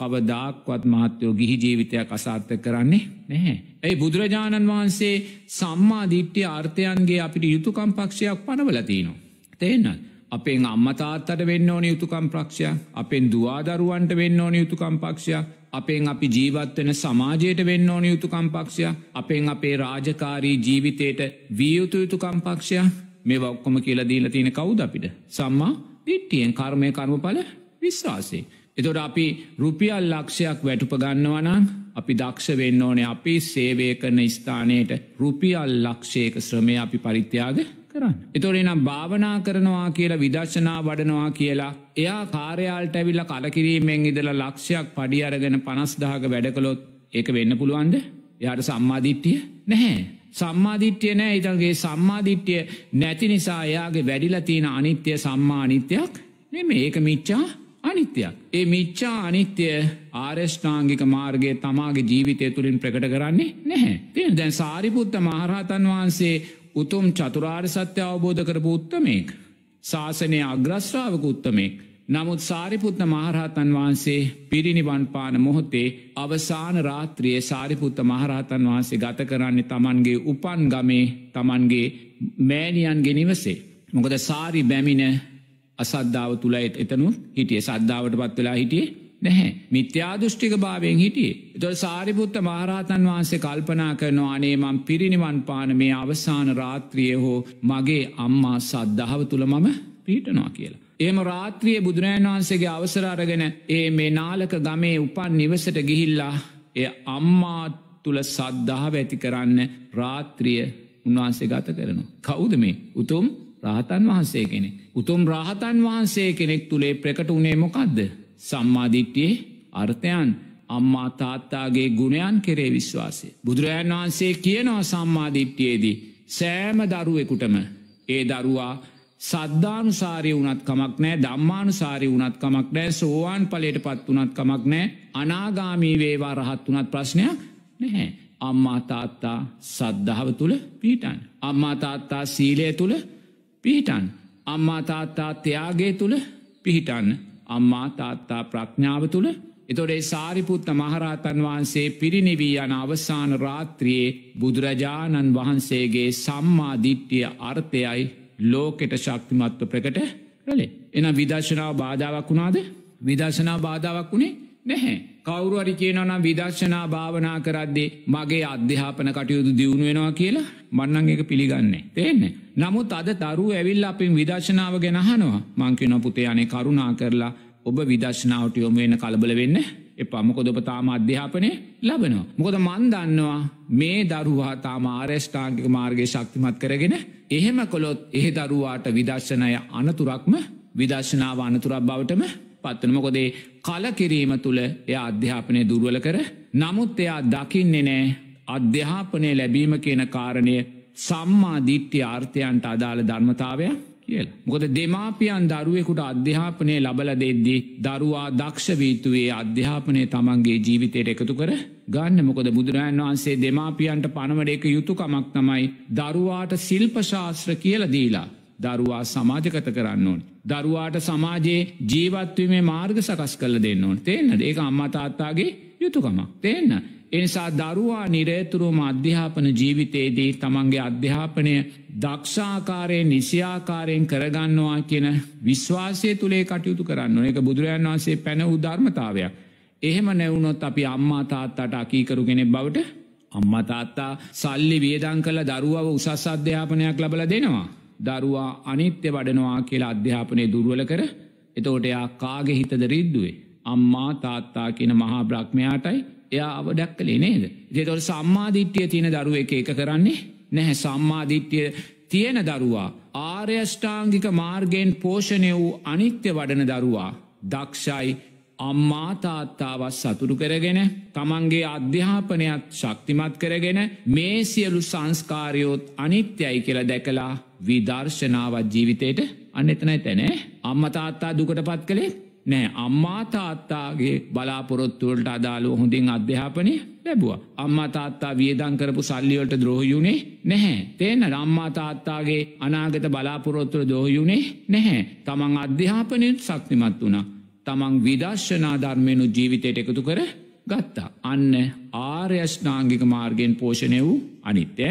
කවදාක්වත් මහත්තයෝ ගිහි ජීවිතයක් අසාර්ථ කරන්නේ නැහැ. ඇයි බුදුරජාණන් වහන්සේ සම්මා ධිට්්‍ය ආර්ථයන්ගේ අපිට යුතුකම්පක්ෂයක් පනවලතිනවා. තේනත්. අපෙන් අම්මතාත්තට වෙන්න ඕන යුතුකම් ප්‍රක්ෂයක් අපෙන් දවාදරුවන්ට වෙන්න ඕන යුතුකම්පක්ෂයක් අපෙන් අපි ජීවත්වෙන සමාජයට වෙන්න ඕන යුතුකම්පක්ෂය අපෙන් අපේ රාජකාරී ජීවිතයට වියයුතු යුතුකම්පක්ෂය මේ ඔක්කොම කියලා දීල තියෙන කවුද අපිට සම්මා දිට්ටියෙන් කර්මය කර්මඵල විශ්වාසේ. එතොට අපි රුපියල් ලක්ෂයක් වැටුපගන්නවනම් අපි දක්ෂ වෙන්න ඕනේ අපි සේවය කරන ස්ථානයට රුපියල් ලක්ෂයක ශ්‍රමය අපි පරිත්‍යයාග කරන්න. එතොරෙනම් භාවනා කරනවා කියලා විදශනා වඩනවා කියලා එයා කාරයාල්ට ඇවිල්ල කලකිරීමෙන් ඉදලා ලක්ෂයක් පඩි අරගෙන පනස්දාහක වැඩකළොත් ඒක වෙන්න පුළුවන්ද යාට සම්මාධිට්ටිය නැහැ. සම්මාධිට්්‍යය නෑ ඉතන්ගේ සම්මාධිට්්‍යය නැති නිසා එයාගේ වැඩිලතින අනිත්‍ය සම්මා අනිත්‍යයක් නෙම ඒක මිච්චා අනිත්‍යයක්. ඒ මිච්චා අනිත්‍ය ආර්ෂ්ඨාංගික මාර්ගය තමාගේ ජීවිතය තුළින් ප්‍රකට කරන්නේ නැහැ. තිෙන දැන් සාරිපුත්ත මහරහතන් වහන්සේ උතුම් චතුරාර් සත්‍ය අවබෝධ කරපු උත්තමයෙක්. ශාසනය අග්‍රශ්‍රාවක උත්තමෙක්. නමුත් සාරිපුත්ත මහරහතන් වහන්සේ පිරිනිවන්පාන මොහොතේ අවසාන රාත්‍රියයේ සාරිපුත්ත මහරහතන් වහන්සේ ගත කරන්නේ තමන්ගේ උපන් ගමේ තමන්ගේ මෑනියන් ගෙනිවසේ. මොකද සාරි බැමින අසද්ධාව තුළ එතනු හිටිය සද්ධාවට පත් වෙලා හිටියේ නැහැ. මිත්‍යා දෘෂ්ටික භාවයෙන් හිටියේ. එතකොට සාරිපුත්ත මහරහතන් වහන්සේ කල්පනා කරනවා අනේ මං පිරිනිවන් පාන මේ අවසාන රාත්‍රියේ හෝ මගේ අම්මා සද්ධාව තුල මම පිහිටනවා කියලා. එම රාත්‍රියේ බුදුරජාණන් වහන්සේගේ අවසර අරගෙන ඒ මේ නාලක ගමේ උපන් නිවසට ගිහිල්ලා එය අම්මා තුල සද්ධාව ඇති කරන්න රාත්‍රිය උන්වහන්සේ ගත කරනවා. කවුද මේ? උතුම් රහතන් වහන්සේ කෙනෙක්. උතුම් රහතන් වහන්සේ කෙනෙක් තුළේ ප්‍රකට වුණේ මොකක්ද? සම්මාධිට්ටියේ අර්ථයන් අම්මා තාත්තාගේ ගුණයන් කෙරේ විශ්වාසය. බුදුරජාන් වහන්සේ කියනවා සම්මාධිට්ටියේදී සෑම දරුවෙකුටම ඒ දරුවා සද්ධානුසාරය වනත් කමක් නෑ ධම්මානුසාරය වනත් කමක් නෑ සෝවාන් පලට පත් වනත් කමක් නෑ අනාගාමී වේවා රහත් වනත් ප්‍රශ්නයක් නැහැ. අම්මා තාත්තා සද්ධාව තුළ පීටන්. අම්මා තාත්තා සීලය තුළ පිහිටන්. අම්මා තාත්තා තයාගේ තුළ පිහිටන්න. අම්මා තාත්තා ප්‍රඥාව තුළ එතොඩේ සාරිපුත්ත මහරහතන් වහන්සේ පිරිනිවී යන අවසාන රාත්‍රියයේ බුදුරජාණන් වහන්සේගේ සම්මාධිට්ටිය අර්ථයයි ලෝකෙට ශක්තිමත්ව ප්‍රකට කළේ. එන විදශනාව බාධාවක් වුණාද විදශනා බාධාවක් වුණේ නැහැ. කවුරුවරි කියනනම් විදර්ශනා භාවනා කරද්දේ මගේ අධ්‍යාපන කටයුතු දියුණු වෙනවා කියලා මන්නන් එක පිළිගන්නේ තියන්න. නමුත් අද තරු ඇවිල් අපින් විදර්ශනාව ගැනහනවා මංකින පුතයනේ කරුණා කරලා ඔබ විදශනාවට යොම වෙන කලබල වෙන්න එපා මොකොද ඔබ තාම අධ්‍යාපනය ලබනවා. මොකොද මන් දන්නවා මේ දරුවා තාම ආරේෂ්ඨාංකික මාර්ගය ශක්තිමත් කරගෙන එහෙම කොළොත් එහෙ දරුවාට විදර්ශනය අනතුරක්ම විදර්ශනාව අනතුරක් බවටම පත්වන මොකොදේ කලකිරීම තුළ එය අධ්‍යාපනය දුර්වල කර නමුත් එයා දකින්නේ නෑ අධ්‍යාපනය ලැබීම කියන කාරණය සම්මාධිට්්‍ය ආර්ථයන්ට අදාළ ධර්මතාවය කියලා. මොකද දෙමාපියන් දරුවෙකුට අධ්‍යාපනය ලබල දෙද්දී දරුවා දක්ෂවීතුවේ අධ්‍යාපනය තමන්ගේ ජීවිතයට එකතු කර ගන්න මොකද බුදුරජන් වහන්සේ දෙමාපියන්ට පණවඩ එක යුතුකමක් තමයි දරුවාට ශිල්පශාස්ත්‍ර කියල දීලා. දරුවා සමාජගත කරන්න ඕන. දරුවාට සමාජයේ ජීවත්වීමේ මාර්ග සකස් කල දෙන්න ඕන තියන්න ඒක අම්මතාත්තාගේ යුතුකමක් තියන්න. එනිසා දරුවා නිරේතුරුවම අධ්‍යාපන ජීවිතයේදී තමන්ගේ අධ්‍යාපනය දක්ෂාකාරයෙන් නිසියාකාරයෙන් කරගන්නවා කියන විශ්වාසය තුළේ කටයුතු කරන්න ඒක බුදුරජන් වන්සේ පැන උධර්මතාවයක්. එහෙම නැවුණොත් අපි අම්මා තාත්තාට අකීකරු කෙනෙක් බවට අම්මතාත්තා සල්ලි වියදං කළ දරුවව උසස් අධ්‍යාපනයක් ලබල දෙනවා. දරුවා අනිත්‍ය වඩනවා කියලා අධ්‍යාපනය දුරුවල කර එතෝට එයා කාගෙ හිතද රිද්දුවේ. අම්මා තාත්තා කියන මහා බ්‍රක්්මයාටයි එයා අවඩක් කළේ නේද. දෙතොට සම්මාධිට්්‍යය තියෙන දරුව එක එක කරන්නේ නැහැ සම්මාධිට්්‍යය තියෙන දරුවා. ආර්යෂ්ඨාංගික මාර්ගයෙන් පෝෂණය වූ අනිත්‍ය වඩන දරුවා දක්ෂයි අම්මා තාත්තාවත් සතුරු කරගෙන තමන්ගේ අධ්‍යාපනයක් ශක්තිමත් කරගෙන මේ සියලු සංස්කාරයෝත් අනිත්‍යයි කියලා දැකලා විදර්ශනාවත් ජීවිතයට අන්න එතනයි තැනේ අම්ම තාත්තා දුකට පත් කළේ නෑ අම්මා තාත්තාගේ බලාපොරොත්තුවලට අදාළුව හොඳින් අධ්‍යාපනය ලැබවා. අම්මා තාත්තා වියදං කරපු සල්ලිවලට ද්‍රෝහයුුණේ නැහැ. තේන රම්මා තාත්තාගේ අනාගත බලාපොරොත්තුව දෝහයුුණේ නැහැ. තමන් අධ්‍යාපනයත් සක්තිමත් වනා. තමන් විදශ්‍යනාධර්මයනු ජීවිතයට එකතු කර ගත්තා. අන්න ආර්යශ්නාංගික මාර්ගෙන් පෝෂණය වූ අනිත්‍ය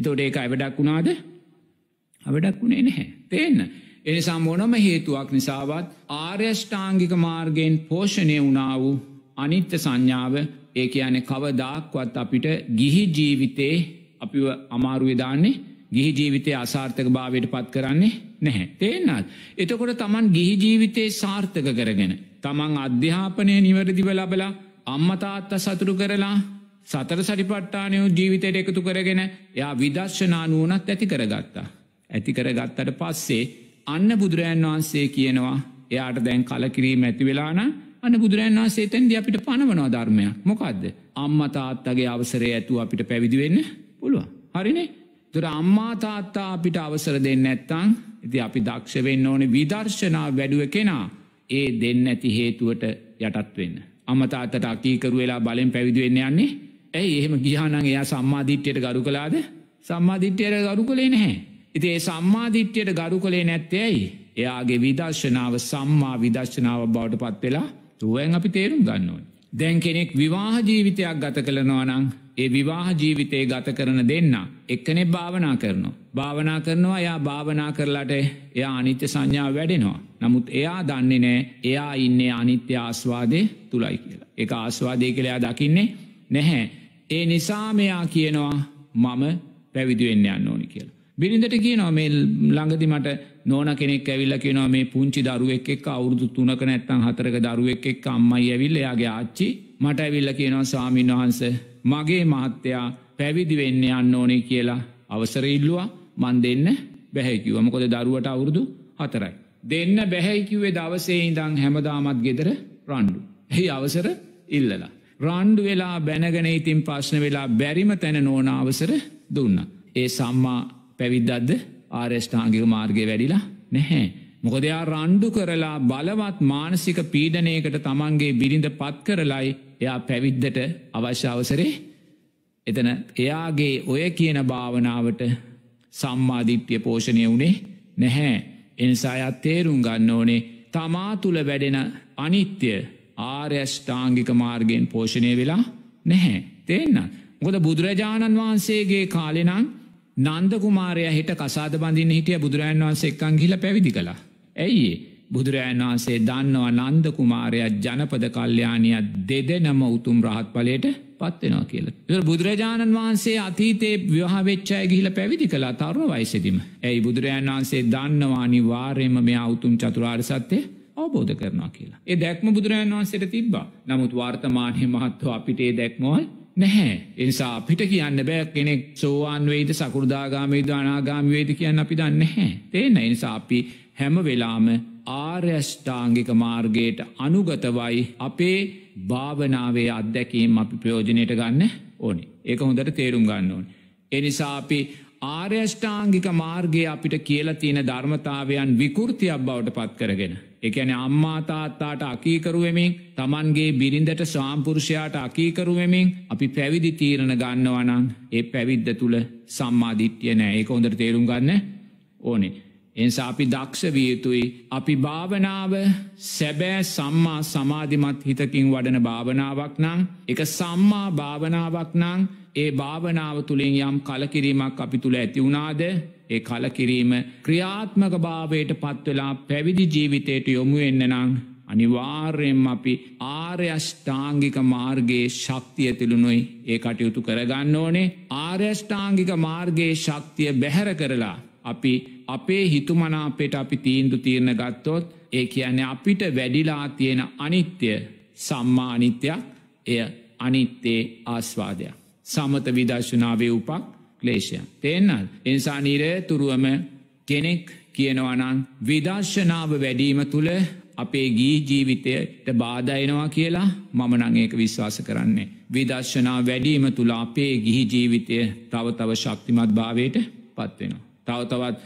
එතෝට ඒක ඇවැඩක් වුණාද අවඩක් වුණේ නැහැ. තියන්න. එනිසා මොනම හේතුවක් නිසාවත් ආර්යෂ්ඨාංගික මාර්ගයෙන් පෝෂණය වුණා වූ අනිත්‍ය සංඥාව ඒක යන කවදාක්වත් අපිට ගිහි ජීවිතේ අපිව අමාරුවදාන්නේ ගිහි ජීවිතය අසාර්ථක භාවයට පත් කරන්නේ නැහැ. තේනත්. එතකොට තමන් ගිහි ජීවිතයේ සාර්ථක කරගෙන. තමන් අධ්‍යාපනය නිවැරදිව ලබලා අම්මතාත්ත සතුරු කරලා සතර සරිපට්ටානයෝ ජීවිතයට එකතු කරගෙන එයා විදර්ශනානුවනත් ඇති කරගත්තා. ඇති කරගත්තට පස්සේ අන්න බුදුරජන් වහන්සේ කියනවා එයාට දැන් කලකිරීම ඇති වෙලාන අන්න බුදුරන් වහන්සේ තැන්ද අපිට පණවනවා ධර්මයක් මොකක්ද. අම්මතාත්තගේ අවසරය ඇතු අපිට පැවිදිවෙන්න පුළුවන්. හරිනේ තුර අම්මා තාත්තා අපිට අවසර දෙන්න ඇත්තං ඇති අපි දක්ෂවෙන්න ඕන විදර්ශනා වැඩුව කෙනා ඒ දෙන්න ඇති හේතුවට යටත්වෙන්න. අමතාතට අකීකරු වෙලා බලෙන් පැවිදිවෙන්න යන්නේ ඇයි එහෙම ගිහානන් එයා සම්මාධිට්්‍යයට ගරු කලාද සම්මාධිට්්‍යයට ගරු කළේ නැහැ. ඉතිේ සම්මාධිට්්‍යයට ගරු කළේ නැත්තේයි. එයාගේ විදර්ශනාව සම්මා විදර්ශනාව බවට පත් වෙලා තුුවන් අපි තේරුම් ගන්නවන්. දැන් කෙනෙක් විවාහ ජීවිතයක් ගත කළනවනං ඒ විවාහ ජීවිතය ගත කරන දෙන්න. එක්කනෙ භාවනා කරනවා. භාවනා කරනවා එයා භාවනා කරලාට එයා අනිත්‍ය සංඥා වැඩෙනවා. නමුත් එයා දන්නේ නෑ එයා ඉන්නේ අනිත්‍ය ආස්වාදය තුළයි කියලා. එක ආස්වාදය කළයා දකින්නේ නැහැ. ඒ නිසා මෙයා කියනවා මම පැවිදිවෙන්න යන්න ඕනි කියලා. බිරිඳට කියනවා මේ ළඟදි මට නෝන කෙනෙක් ඇවිල්ල කියනවා මේ පුංචි දරුවෙක් එක් අවුරුදු තුනක නැත්තං හතරක දරුවෙක් එක් අම්මයි ඇවිල්ල එයාගේ ආච්චි මට ඇවිල්ල කියනවා ස්වාමීන් වහන්සේ මගේ මහත්තයා පැවිදි වෙන්න යන්න ඕනේ කියලා අවසර ඉල්ලුවා මන් දෙන්න බැහැකිව මොකොද දරුවට අවුරුදු හතරයි. දෙන්න බැහැකිවේ දවසේ ඉඳං හැමදාමත් ගෙදර රණ්ඩු. හි අවසර ඉල්ලලා. රණ්ඩු වෙලා බැනගෙන ඉතින් ප්‍රශ්න වෙලා බැරිම තැන නෝන අවසර දුන්න. ඒ සම්මා පැවිද්දද්ද ආර්ෂ්ඨාංගික මාර්ගය වැඩිලා නැහැ. මොකද එයා රණ්ඩු කරලා බලවත් මානසික පීඩනයකට තමන්ගේ බිරිඳ පත් කරලයි එයා පැවිද්දට අවශ්‍ය අවසරේ එතන එයාගේ ඔය කියන භාවනාවට සම්මාධිප්්‍ය පෝෂණය වුණේ නැහැ. එනිසා අත් තේරුම් ගන්න ඕනේ තමා තුළ වැඩෙන අනිත්‍ය ආර්යෂ්ඨාංගික මාර්ගයෙන් පෝෂණය වෙලා නැහැ. තේන්න. ගොද බුදුරජාණන් වහන්සේගේ කාලෙනං නන්දකුමාරය හිට කසාද බඳින්න හිටිය බුදුරජන් වන්සේ එක්කං හිල පැවිදි කලා. ඇයි බුදුරජාණන් වහන්සේ දන්නවා නන්ද කුමාරයක් ජනපද කල්්‍යයානයක් දෙදෙනම උතුම් රහත් පලයට පත්වෙනවා කියල. බුදුරජාණන් වහන්සේ අතීතේ ව්‍යහාවෙච්චාය ගිහිල පැවිදි කලා තරුණ වයිසදිම. ඇයි බුදුරජාණන් වහන්සේ දන්නවානි වාරයම මෙයා උතුම් චතුරාර් සත්‍යය අවබෝධ කරනවා කියලා. ඒ දැක්ම බුදුරජන් වහන්සට තිබ්බා නමුත් වාර්තමානය මහත්ව අපිටේ දැක්මවල් නැහැ. එනිසා අපිට කියන්න බෑ කෙනෙක් සෝවාන් වෙයිද සකෘදාගාමීද අනාගාමවේද කියන්න අපි දන්න හැ. තේන නිසා අපි හැමවෙලාම ආර්යෂ්ඨාංගික මාර්ගයට අනුගතවයි අපේ භාවනාවේ අත්දැකීම් අපි ප්‍රයෝජනයට ගන්න ඕනේ. ඒක හොඳට තේරුම් ගන්න ඕන. එනිසා අපි ආර්යෂ්ඨාංගික මාර්ගය අපිට කියලා තියෙන ධර්මතාවයන් විකෘතියක් බවට පත් කරගෙන. එකන අම්මාතාත්තාට අකීකරුවමින් තමන්ගේ බිරිඳට ස්වාම්පුරුෂයාට අකීකරුවමින් අපි පැවිදි තීරණ ගන්නවනං ඒ පැවිද්ධ තුළ සම්මාධිත්‍යය නෑ ඒ හොඳට තේරුම් ගන්න ඕනේ. එනිසා අපි දක්ෂ වියතුයි අපි භාවනාව සැබෑ සම්මා සමාධිමත් හිතකින් වඩන භාවනාවක් නං එක සම්මා භාවනාවක් නං ඒ භාවනාව තුළින් යම් කලකිරීමක් අපි තුළ ඇති වුණාද ඒ කලකිරීම ක්‍රියාත්මක භාවයට පත්වෙලා පැවිදි ජීවිතයට යොමු එන්න නං අනිවාර්යෙන් අපි ආර්යෂ්ඨාංගික මාර්ගයේ ශක්තිය තිළුණුයි ඒ කටයුතු කරගන්න ඕනේ ආර්යෂ්ඨාංගික මාර්ගයේ ශක්තිය බැහැර කරලා අපි අපේ හිතුමනාපෙට අපි තීන්දු තීරණ ගත්තොත් ඒ කියන්නේ අපිට වැඩිලා තියෙන අනිත්‍ය සම්මා අනිත්‍යයක් එය අනිත්තේ ආස්වාදයක්. සමත විදර්ශනාවේ උපක් ක්ලේෂයන්. තේන්නල් එනිසා නිරතුරුවම කෙනෙක් කියනවනන් විදර්ශනාව වැඩීම තුළ අපේ ගී ජීවිතයට බාධයනවා කියලා මම නංඒක විශ්වාස කරන්නේ. විදර්ශනා වැඩීම තුළ අපේ ගිහි ජීවිතය තව තව ශක්තිමත් භාවයට පත්වෙනවා. තව තවත්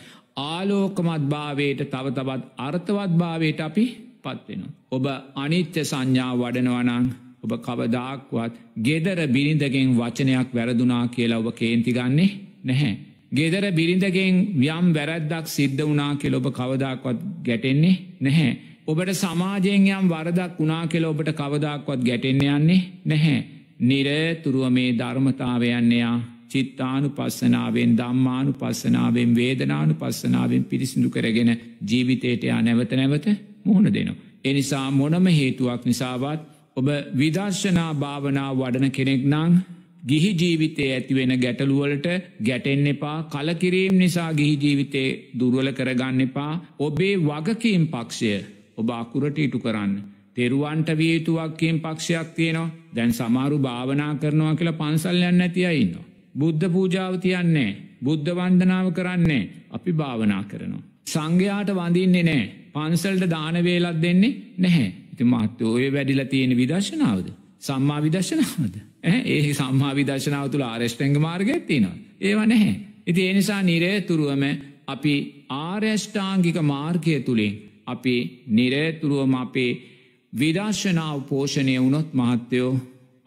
ආලෝකමත් භාවයට තව තවත් අර්ථවත් භාවයට අපි පත්වෙනවා. ඔබ අනිත්‍ය සංඥා වඩනවනං ඔබ කවදාක්වත් ගෙදර බිරිඳගෙන් වචනයක් වැරදුනා කියලා ඔබ කේන්තිගන්නේ නැහැ. ගෙදර බිරිඳගෙන් යම් වැරැද්දක් සිද්ධ වනා කෙල ඔබ කවදාක්වත් ගැටෙන්නේ නැහැ. ඔබට සමාජයෙන් යම් වරදක් වනා කෙල ඔබට කවදාක්වත් ගැටෙන්නේ යන්නේ නැහැ. නිරතුරුව මේ ධර්මතාවයන්නේයා චිත්තානු පස්සනාවෙන් දම්මානු පස්සනාවෙන් වේදනානු පස්සනාවෙන් පිරිසිදු කරගෙන ජීවිතයටයා නැවත නැවත මුහුණ දෙනවා. එනිසා මොනම හේතුවක් නිසාවත් ඔබ විදර්ශනා භාවනා වඩන කෙනෙක් නං ගිහි ජීවිතය ඇතිවෙන ගැටලුවලට ගැටෙන් එපා කලකිරීම් නිසා ගිහි ජීවිතේ දුර්ුවල කරගන්න එපා ඔබේ වගකීම් පක්ෂය ඔබ අකුරට ඉටු කරන්න. තෙරුවන්ට වියතුවක්කෙන් පක්ෂයක් තියෙනවා දැන් සමාරු භාවනා කරනවා කියලා පන්සල් යන්න ඇතියඉන්නවා. බුද්ධ පූජාව තියන්නේ බුද්ධ වන්දනාව කරන්නේ අපි භාවනා කරනවා. සංඝයාට වඳින්නේ නෑ පන්සල්ට දානවේලත් දෙන්නේ නැහැ. ඉති මත්ත ඔය වැඩිල තියෙන විදශනාවද. සම්මා විදශනාවද. ඒ සම්මා විදශනාව තුළ ආරෙෂ්ටංග මාර්ග ඇත්තිනවා. ඒව නැහැ. ඉති එනිසා නිරේතුරුවම අපි ආර්යෂ්ඨාංගික මාර්ගය තුළින් අපි නිරේතුරුවම අපේ විදර්ශනාව පෝෂණය වුණොත් මහත්තයෝ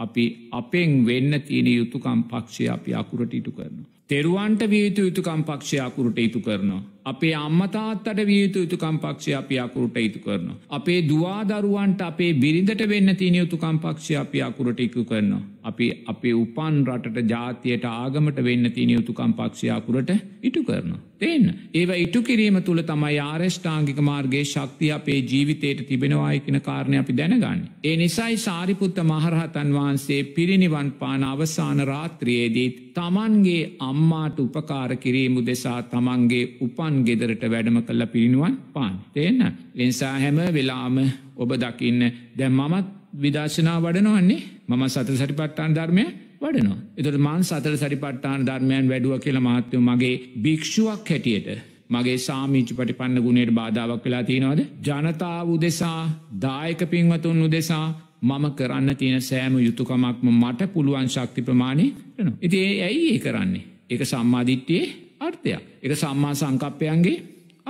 අපි අපෙන් වෙන්න තියෙන යුතුකම් පක්ෂය අපි අකුරට ඉටු කරනවා. තෙරුවන්ට වියයුතු යුතුකම් පක්ෂය අකුරට ඉටු කරනවා. අපේ අම්මතාත්තට වියතු යුතුකම්පක්ෂය අපි අකුරට ඉතු කරනවා. අපේ දවාදරුවන්ට අපේ බිරිඳට වෙන්න තින යුතුකම්පක්ෂය අපි අකුරට ඉක්කු කරනවා. අපි අපේ උපන් රටට ජාතියට ආගමට වෙන්න තින යුතුකම්පක්ෂය අකුරට ඉටු කරනවා. තියන්න ඒව ඉටු කිරීම තුළ තමයි ආරේෂ්ඨාංගික මාර්ගේ ශක්තිය අපේ ජීවිතයට තිබෙනවායකින කාරණය අපි දැනගන්න. ඒ නිසයි සාරිපුත්ත මහරහතන් වහන්සේ පිරිනිවන් පාන අවසාන රාත්‍රියයේදීත් තමන්ගේ අම්මාට උපකාර කිරීමු දෙසා තමන්ගේ උපන් පාන් ගෙදරට වැඩම කල්ල පිරිනුවන් පාන් තියන්න. එනිසා හැම වෙලාම ඔබ දකින්න දැ මමත් විදශනා වඩනවන්නේ මම සතර සටිපට්ටාන් ධර්මය වඩනවා. එතුට මන් සතර සටිපට්ටාන් ධර්මයන් වැඩුව කියල මාත්‍යය මගේ භික්ෂුවක් හැටියට. මගේ සාමීචි පටිපන්න ගුණයට බාධාවක් වෙලා තියෙනවද. ජනතාව උදෙසා දායක පින්වතුන් උදෙසා මම කරන්න තියෙන සෑම යුතුකමක්ම මට පුළුවන් ශක්ති ප්‍රමාණය නවා. ඉති ඇයි ඒ කරන්නේ. එක සම්මාධිට්්‍යයේ අර්ථයක්. එක සම්මා සංකප්පයන්ගේ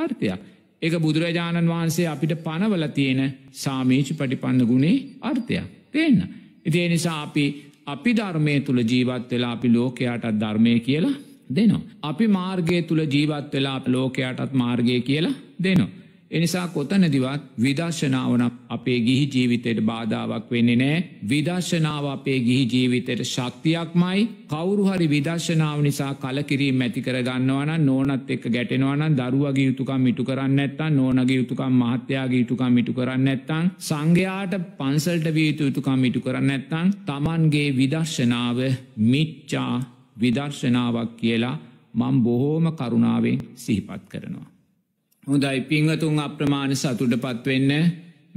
අර්ථයක්. ඒක බුදුරජාණන් වහන්සේ අපිට පනවල තියෙන සාමීචි පටිපන්න ගුණේ අර්ථයක් තියන්න. ඉතිේ නිසා අපි අපි ධර්මය තුළ ජීවත් වෙලා අපි ලෝකයාටත් ධර්මය කියලා දෙනවා. අපි මාර්ගය තුළ ජීවත් වෙලා ලෝකයාටත් මාර්ගය කියලා දෙනවා. එනිසා කොතනදිවත් විදර්ශනාවන අපේ ගිහි ජීවිතයට බාධාවක් වෙන්නේ නෑ විදර්ශනාව අපේ ගිහි ජීවිතයට ශක්තියක්මයි කවුරුහරි විදර්ශනාව නිසා කලකිරීම ඇති කරගන්නවන නෝනත් එක් ගැටෙනවන දරුවගේ යුතුකම් මිටු කරන්න ඇත්තන් නෝනගේ යුතුකම් මහත්‍යයාගේ යුතුකම් මිටු කරන්න ඇත්තං සංඝයාට පන්සල්ට වියතු යුතුකම් මිටු කරන්න ඇත්තං තමන්ගේ විදර්ශනාව මිච්චා විදර්ශනාවක් කියලා මං බොහෝම කරුණාවෙන් සිහිපත් කරනවා. හොඳයි පිංහතුන් අප්‍රමාණ සතුට පත්වෙන්න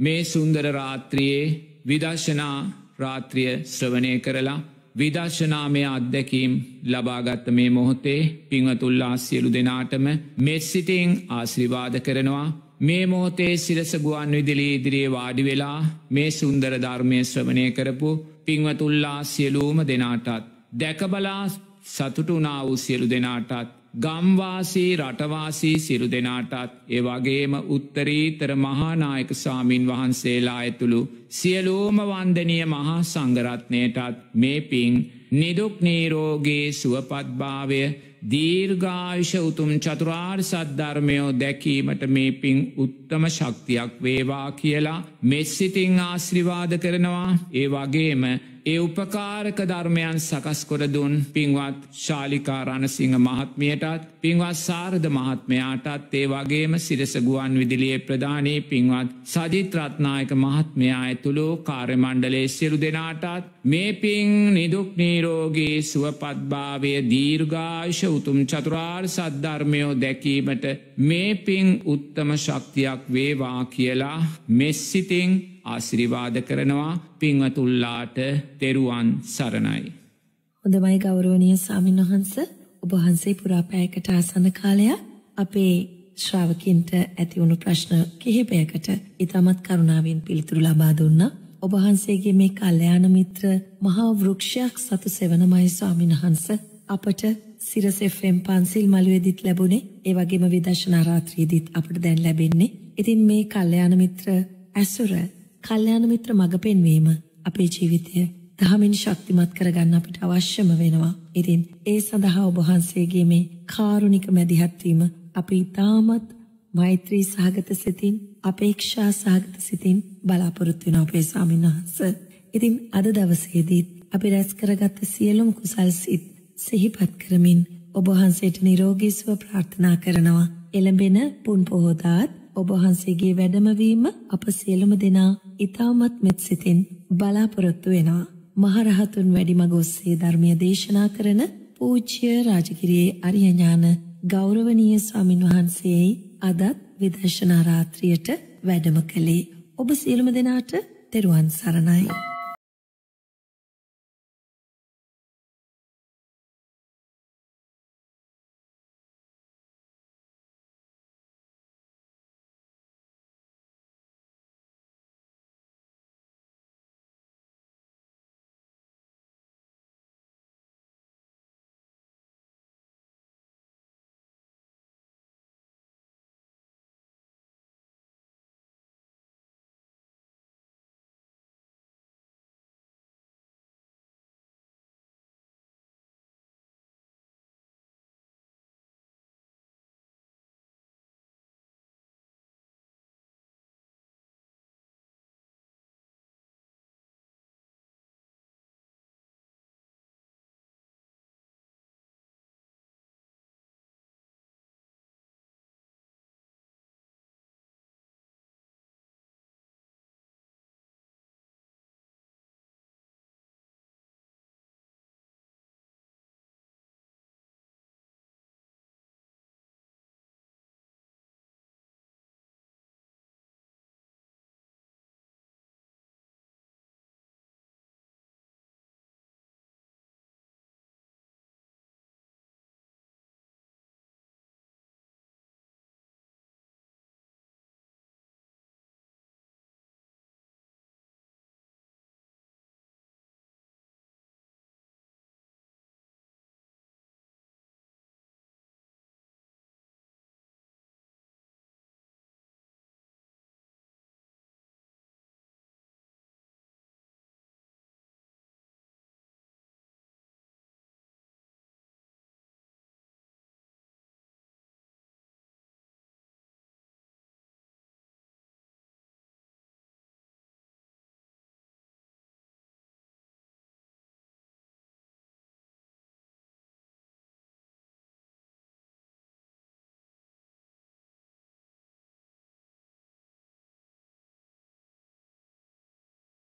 මේ සුන්දර රාත්‍රියයේ විදර්ශනා රාත්‍රිය ශ්‍රවනය කරලා විදර්ශනාමය අත්දැකීම් ලබාගත්ත මේ මොහොතේ පිංහතුල්ලා සියලු දෙනාටම මෙත්සිටිං ආශ්‍රිවාද කරනවා මේ මෝතේ සිරසගුවන් විදිලි ඉදිරියේ වාඩි වෙලා මේ සුන්දර ධර්මය ශ්‍රවණය කරපු පිංවතුල්ලා සියලූම දෙනාටත්. දැකබලා සතුටුනා වූ සියලු දෙනාටත් ගම්වාසී රටවාසී සිරු දෙනාටත් ඒවගේම උත්තරීතර මහානායක සාමීන් වහන්සේලා ඇතුළු සියලූම වන්දනය මහා සංගරත්නයටත් මේ පින් නිදුක් නීරෝගේ සුවපත්භාවය දීර්ඝායුෂ උතුම් චතුරාර් සද්ධර්මයෝ දැකීමට මේ පින් උත්තම ශක්තියක් වේවා කියලා මෙස්සිතිං ආශ්‍රිවාද කරනවා ඒ වගේම ඒ උපකාරක ධර්මයන් සකස්කොර දුන් පින්වත් ශාලිකාරණසිංහ මහත්මියටත් පින්වත් සාරධ මහත්මයාටත් ඒ වගේම සිරසගුවන් විදිලියේ ප්‍රධානී පින්වත් සජිත්‍රත්නායක මහත්මයා ඇතුළු කාර්මණ්ඩලේ සිරු දෙනාටත් මේ පින් නිදුක් නීරෝගේ සුවපත්භාවය දීර්ඝාශ උතුම් චතුරාර් සද්ධර්මයෝ දැකීමට මේ පින් උත්තම ශක්තියක් වේවා කියලා මෙස්සිතිං ආශිරිවාද කරනවා පිංවතුල්ලාට තෙරුවන් සරණයි. හොඳමයි ගෞරෝණය සාමීන් වහන්ස ඔබහන්සේ පුරාපෑයකට ආසන කාලයක් අපේ ශ්‍රාවකින්ට ඇතිවුණු ප්‍රශ්න කිහිපයකට ඉතාමත් කරුණාවෙන් පිළිතුරු ලබා දුන්නා. ඔබහන්සේගේ මේ කල්යාණ මිත්‍ර මහා වෘක්ෂයක් සතු සෙවණමයි ස්වාමින්වහන්ස අපට සිරස FM පන්සිල් මළුවේදීත් ලැබුණේ ඒ වගේම විදර්ශනා රාත්‍රියේදීත් අපට දැන් ලැබෙන්නේ. ඉතින් මේ කල්යාණ මිත්‍ර ඇසුර කල්යාණ මිත්‍ර මඟ පෙන්වීම අපේ ජීවිතය දහමින් ශක්තිමත් කරගන්න අපිට අවශ්‍යම වෙනවා. ඉතින් ඒ සඳහා ඔබ වහන්සේගේ මේ කාරුණික මැදිහත් වීම අපි ඊටමත් මෛත්‍රී සහගත සිතින් අපේක්ෂා සහගත සිතින් බලාපොරොත්තු වෙන අපේ ස්වාමීන් වහන්සේ. ඉතින් අද දවසේදී අපි රැස් කරගත් සියලුම කුසල් සිත් සිහිපත් කරමින් ඔබ වහන්සේට නිරෝගී සුව ප්‍රාර්ථනා කරනවා. එළඹෙන පුන් පොහොදාත් ඔබ වහන්සේගේ වැඩමවීම අප සියලුම දෙනා ඉතාමත් මෙත් සිතින් බලාපොරොත්තු වෙනවා. මහරහතුන් වැඩිමග ඔස්සේ ධර්මීය දේශනා කරන පූජ්‍ය රාජගිරියේ අරියඥාන ගෞරවනීය ස්වාමින් වහන්සේයි අදත් විදර්ශනා රාත්‍රියට වැඩම කළේ. ඔබ සියලුම දෙනාට තෙරුවන් සරණයි.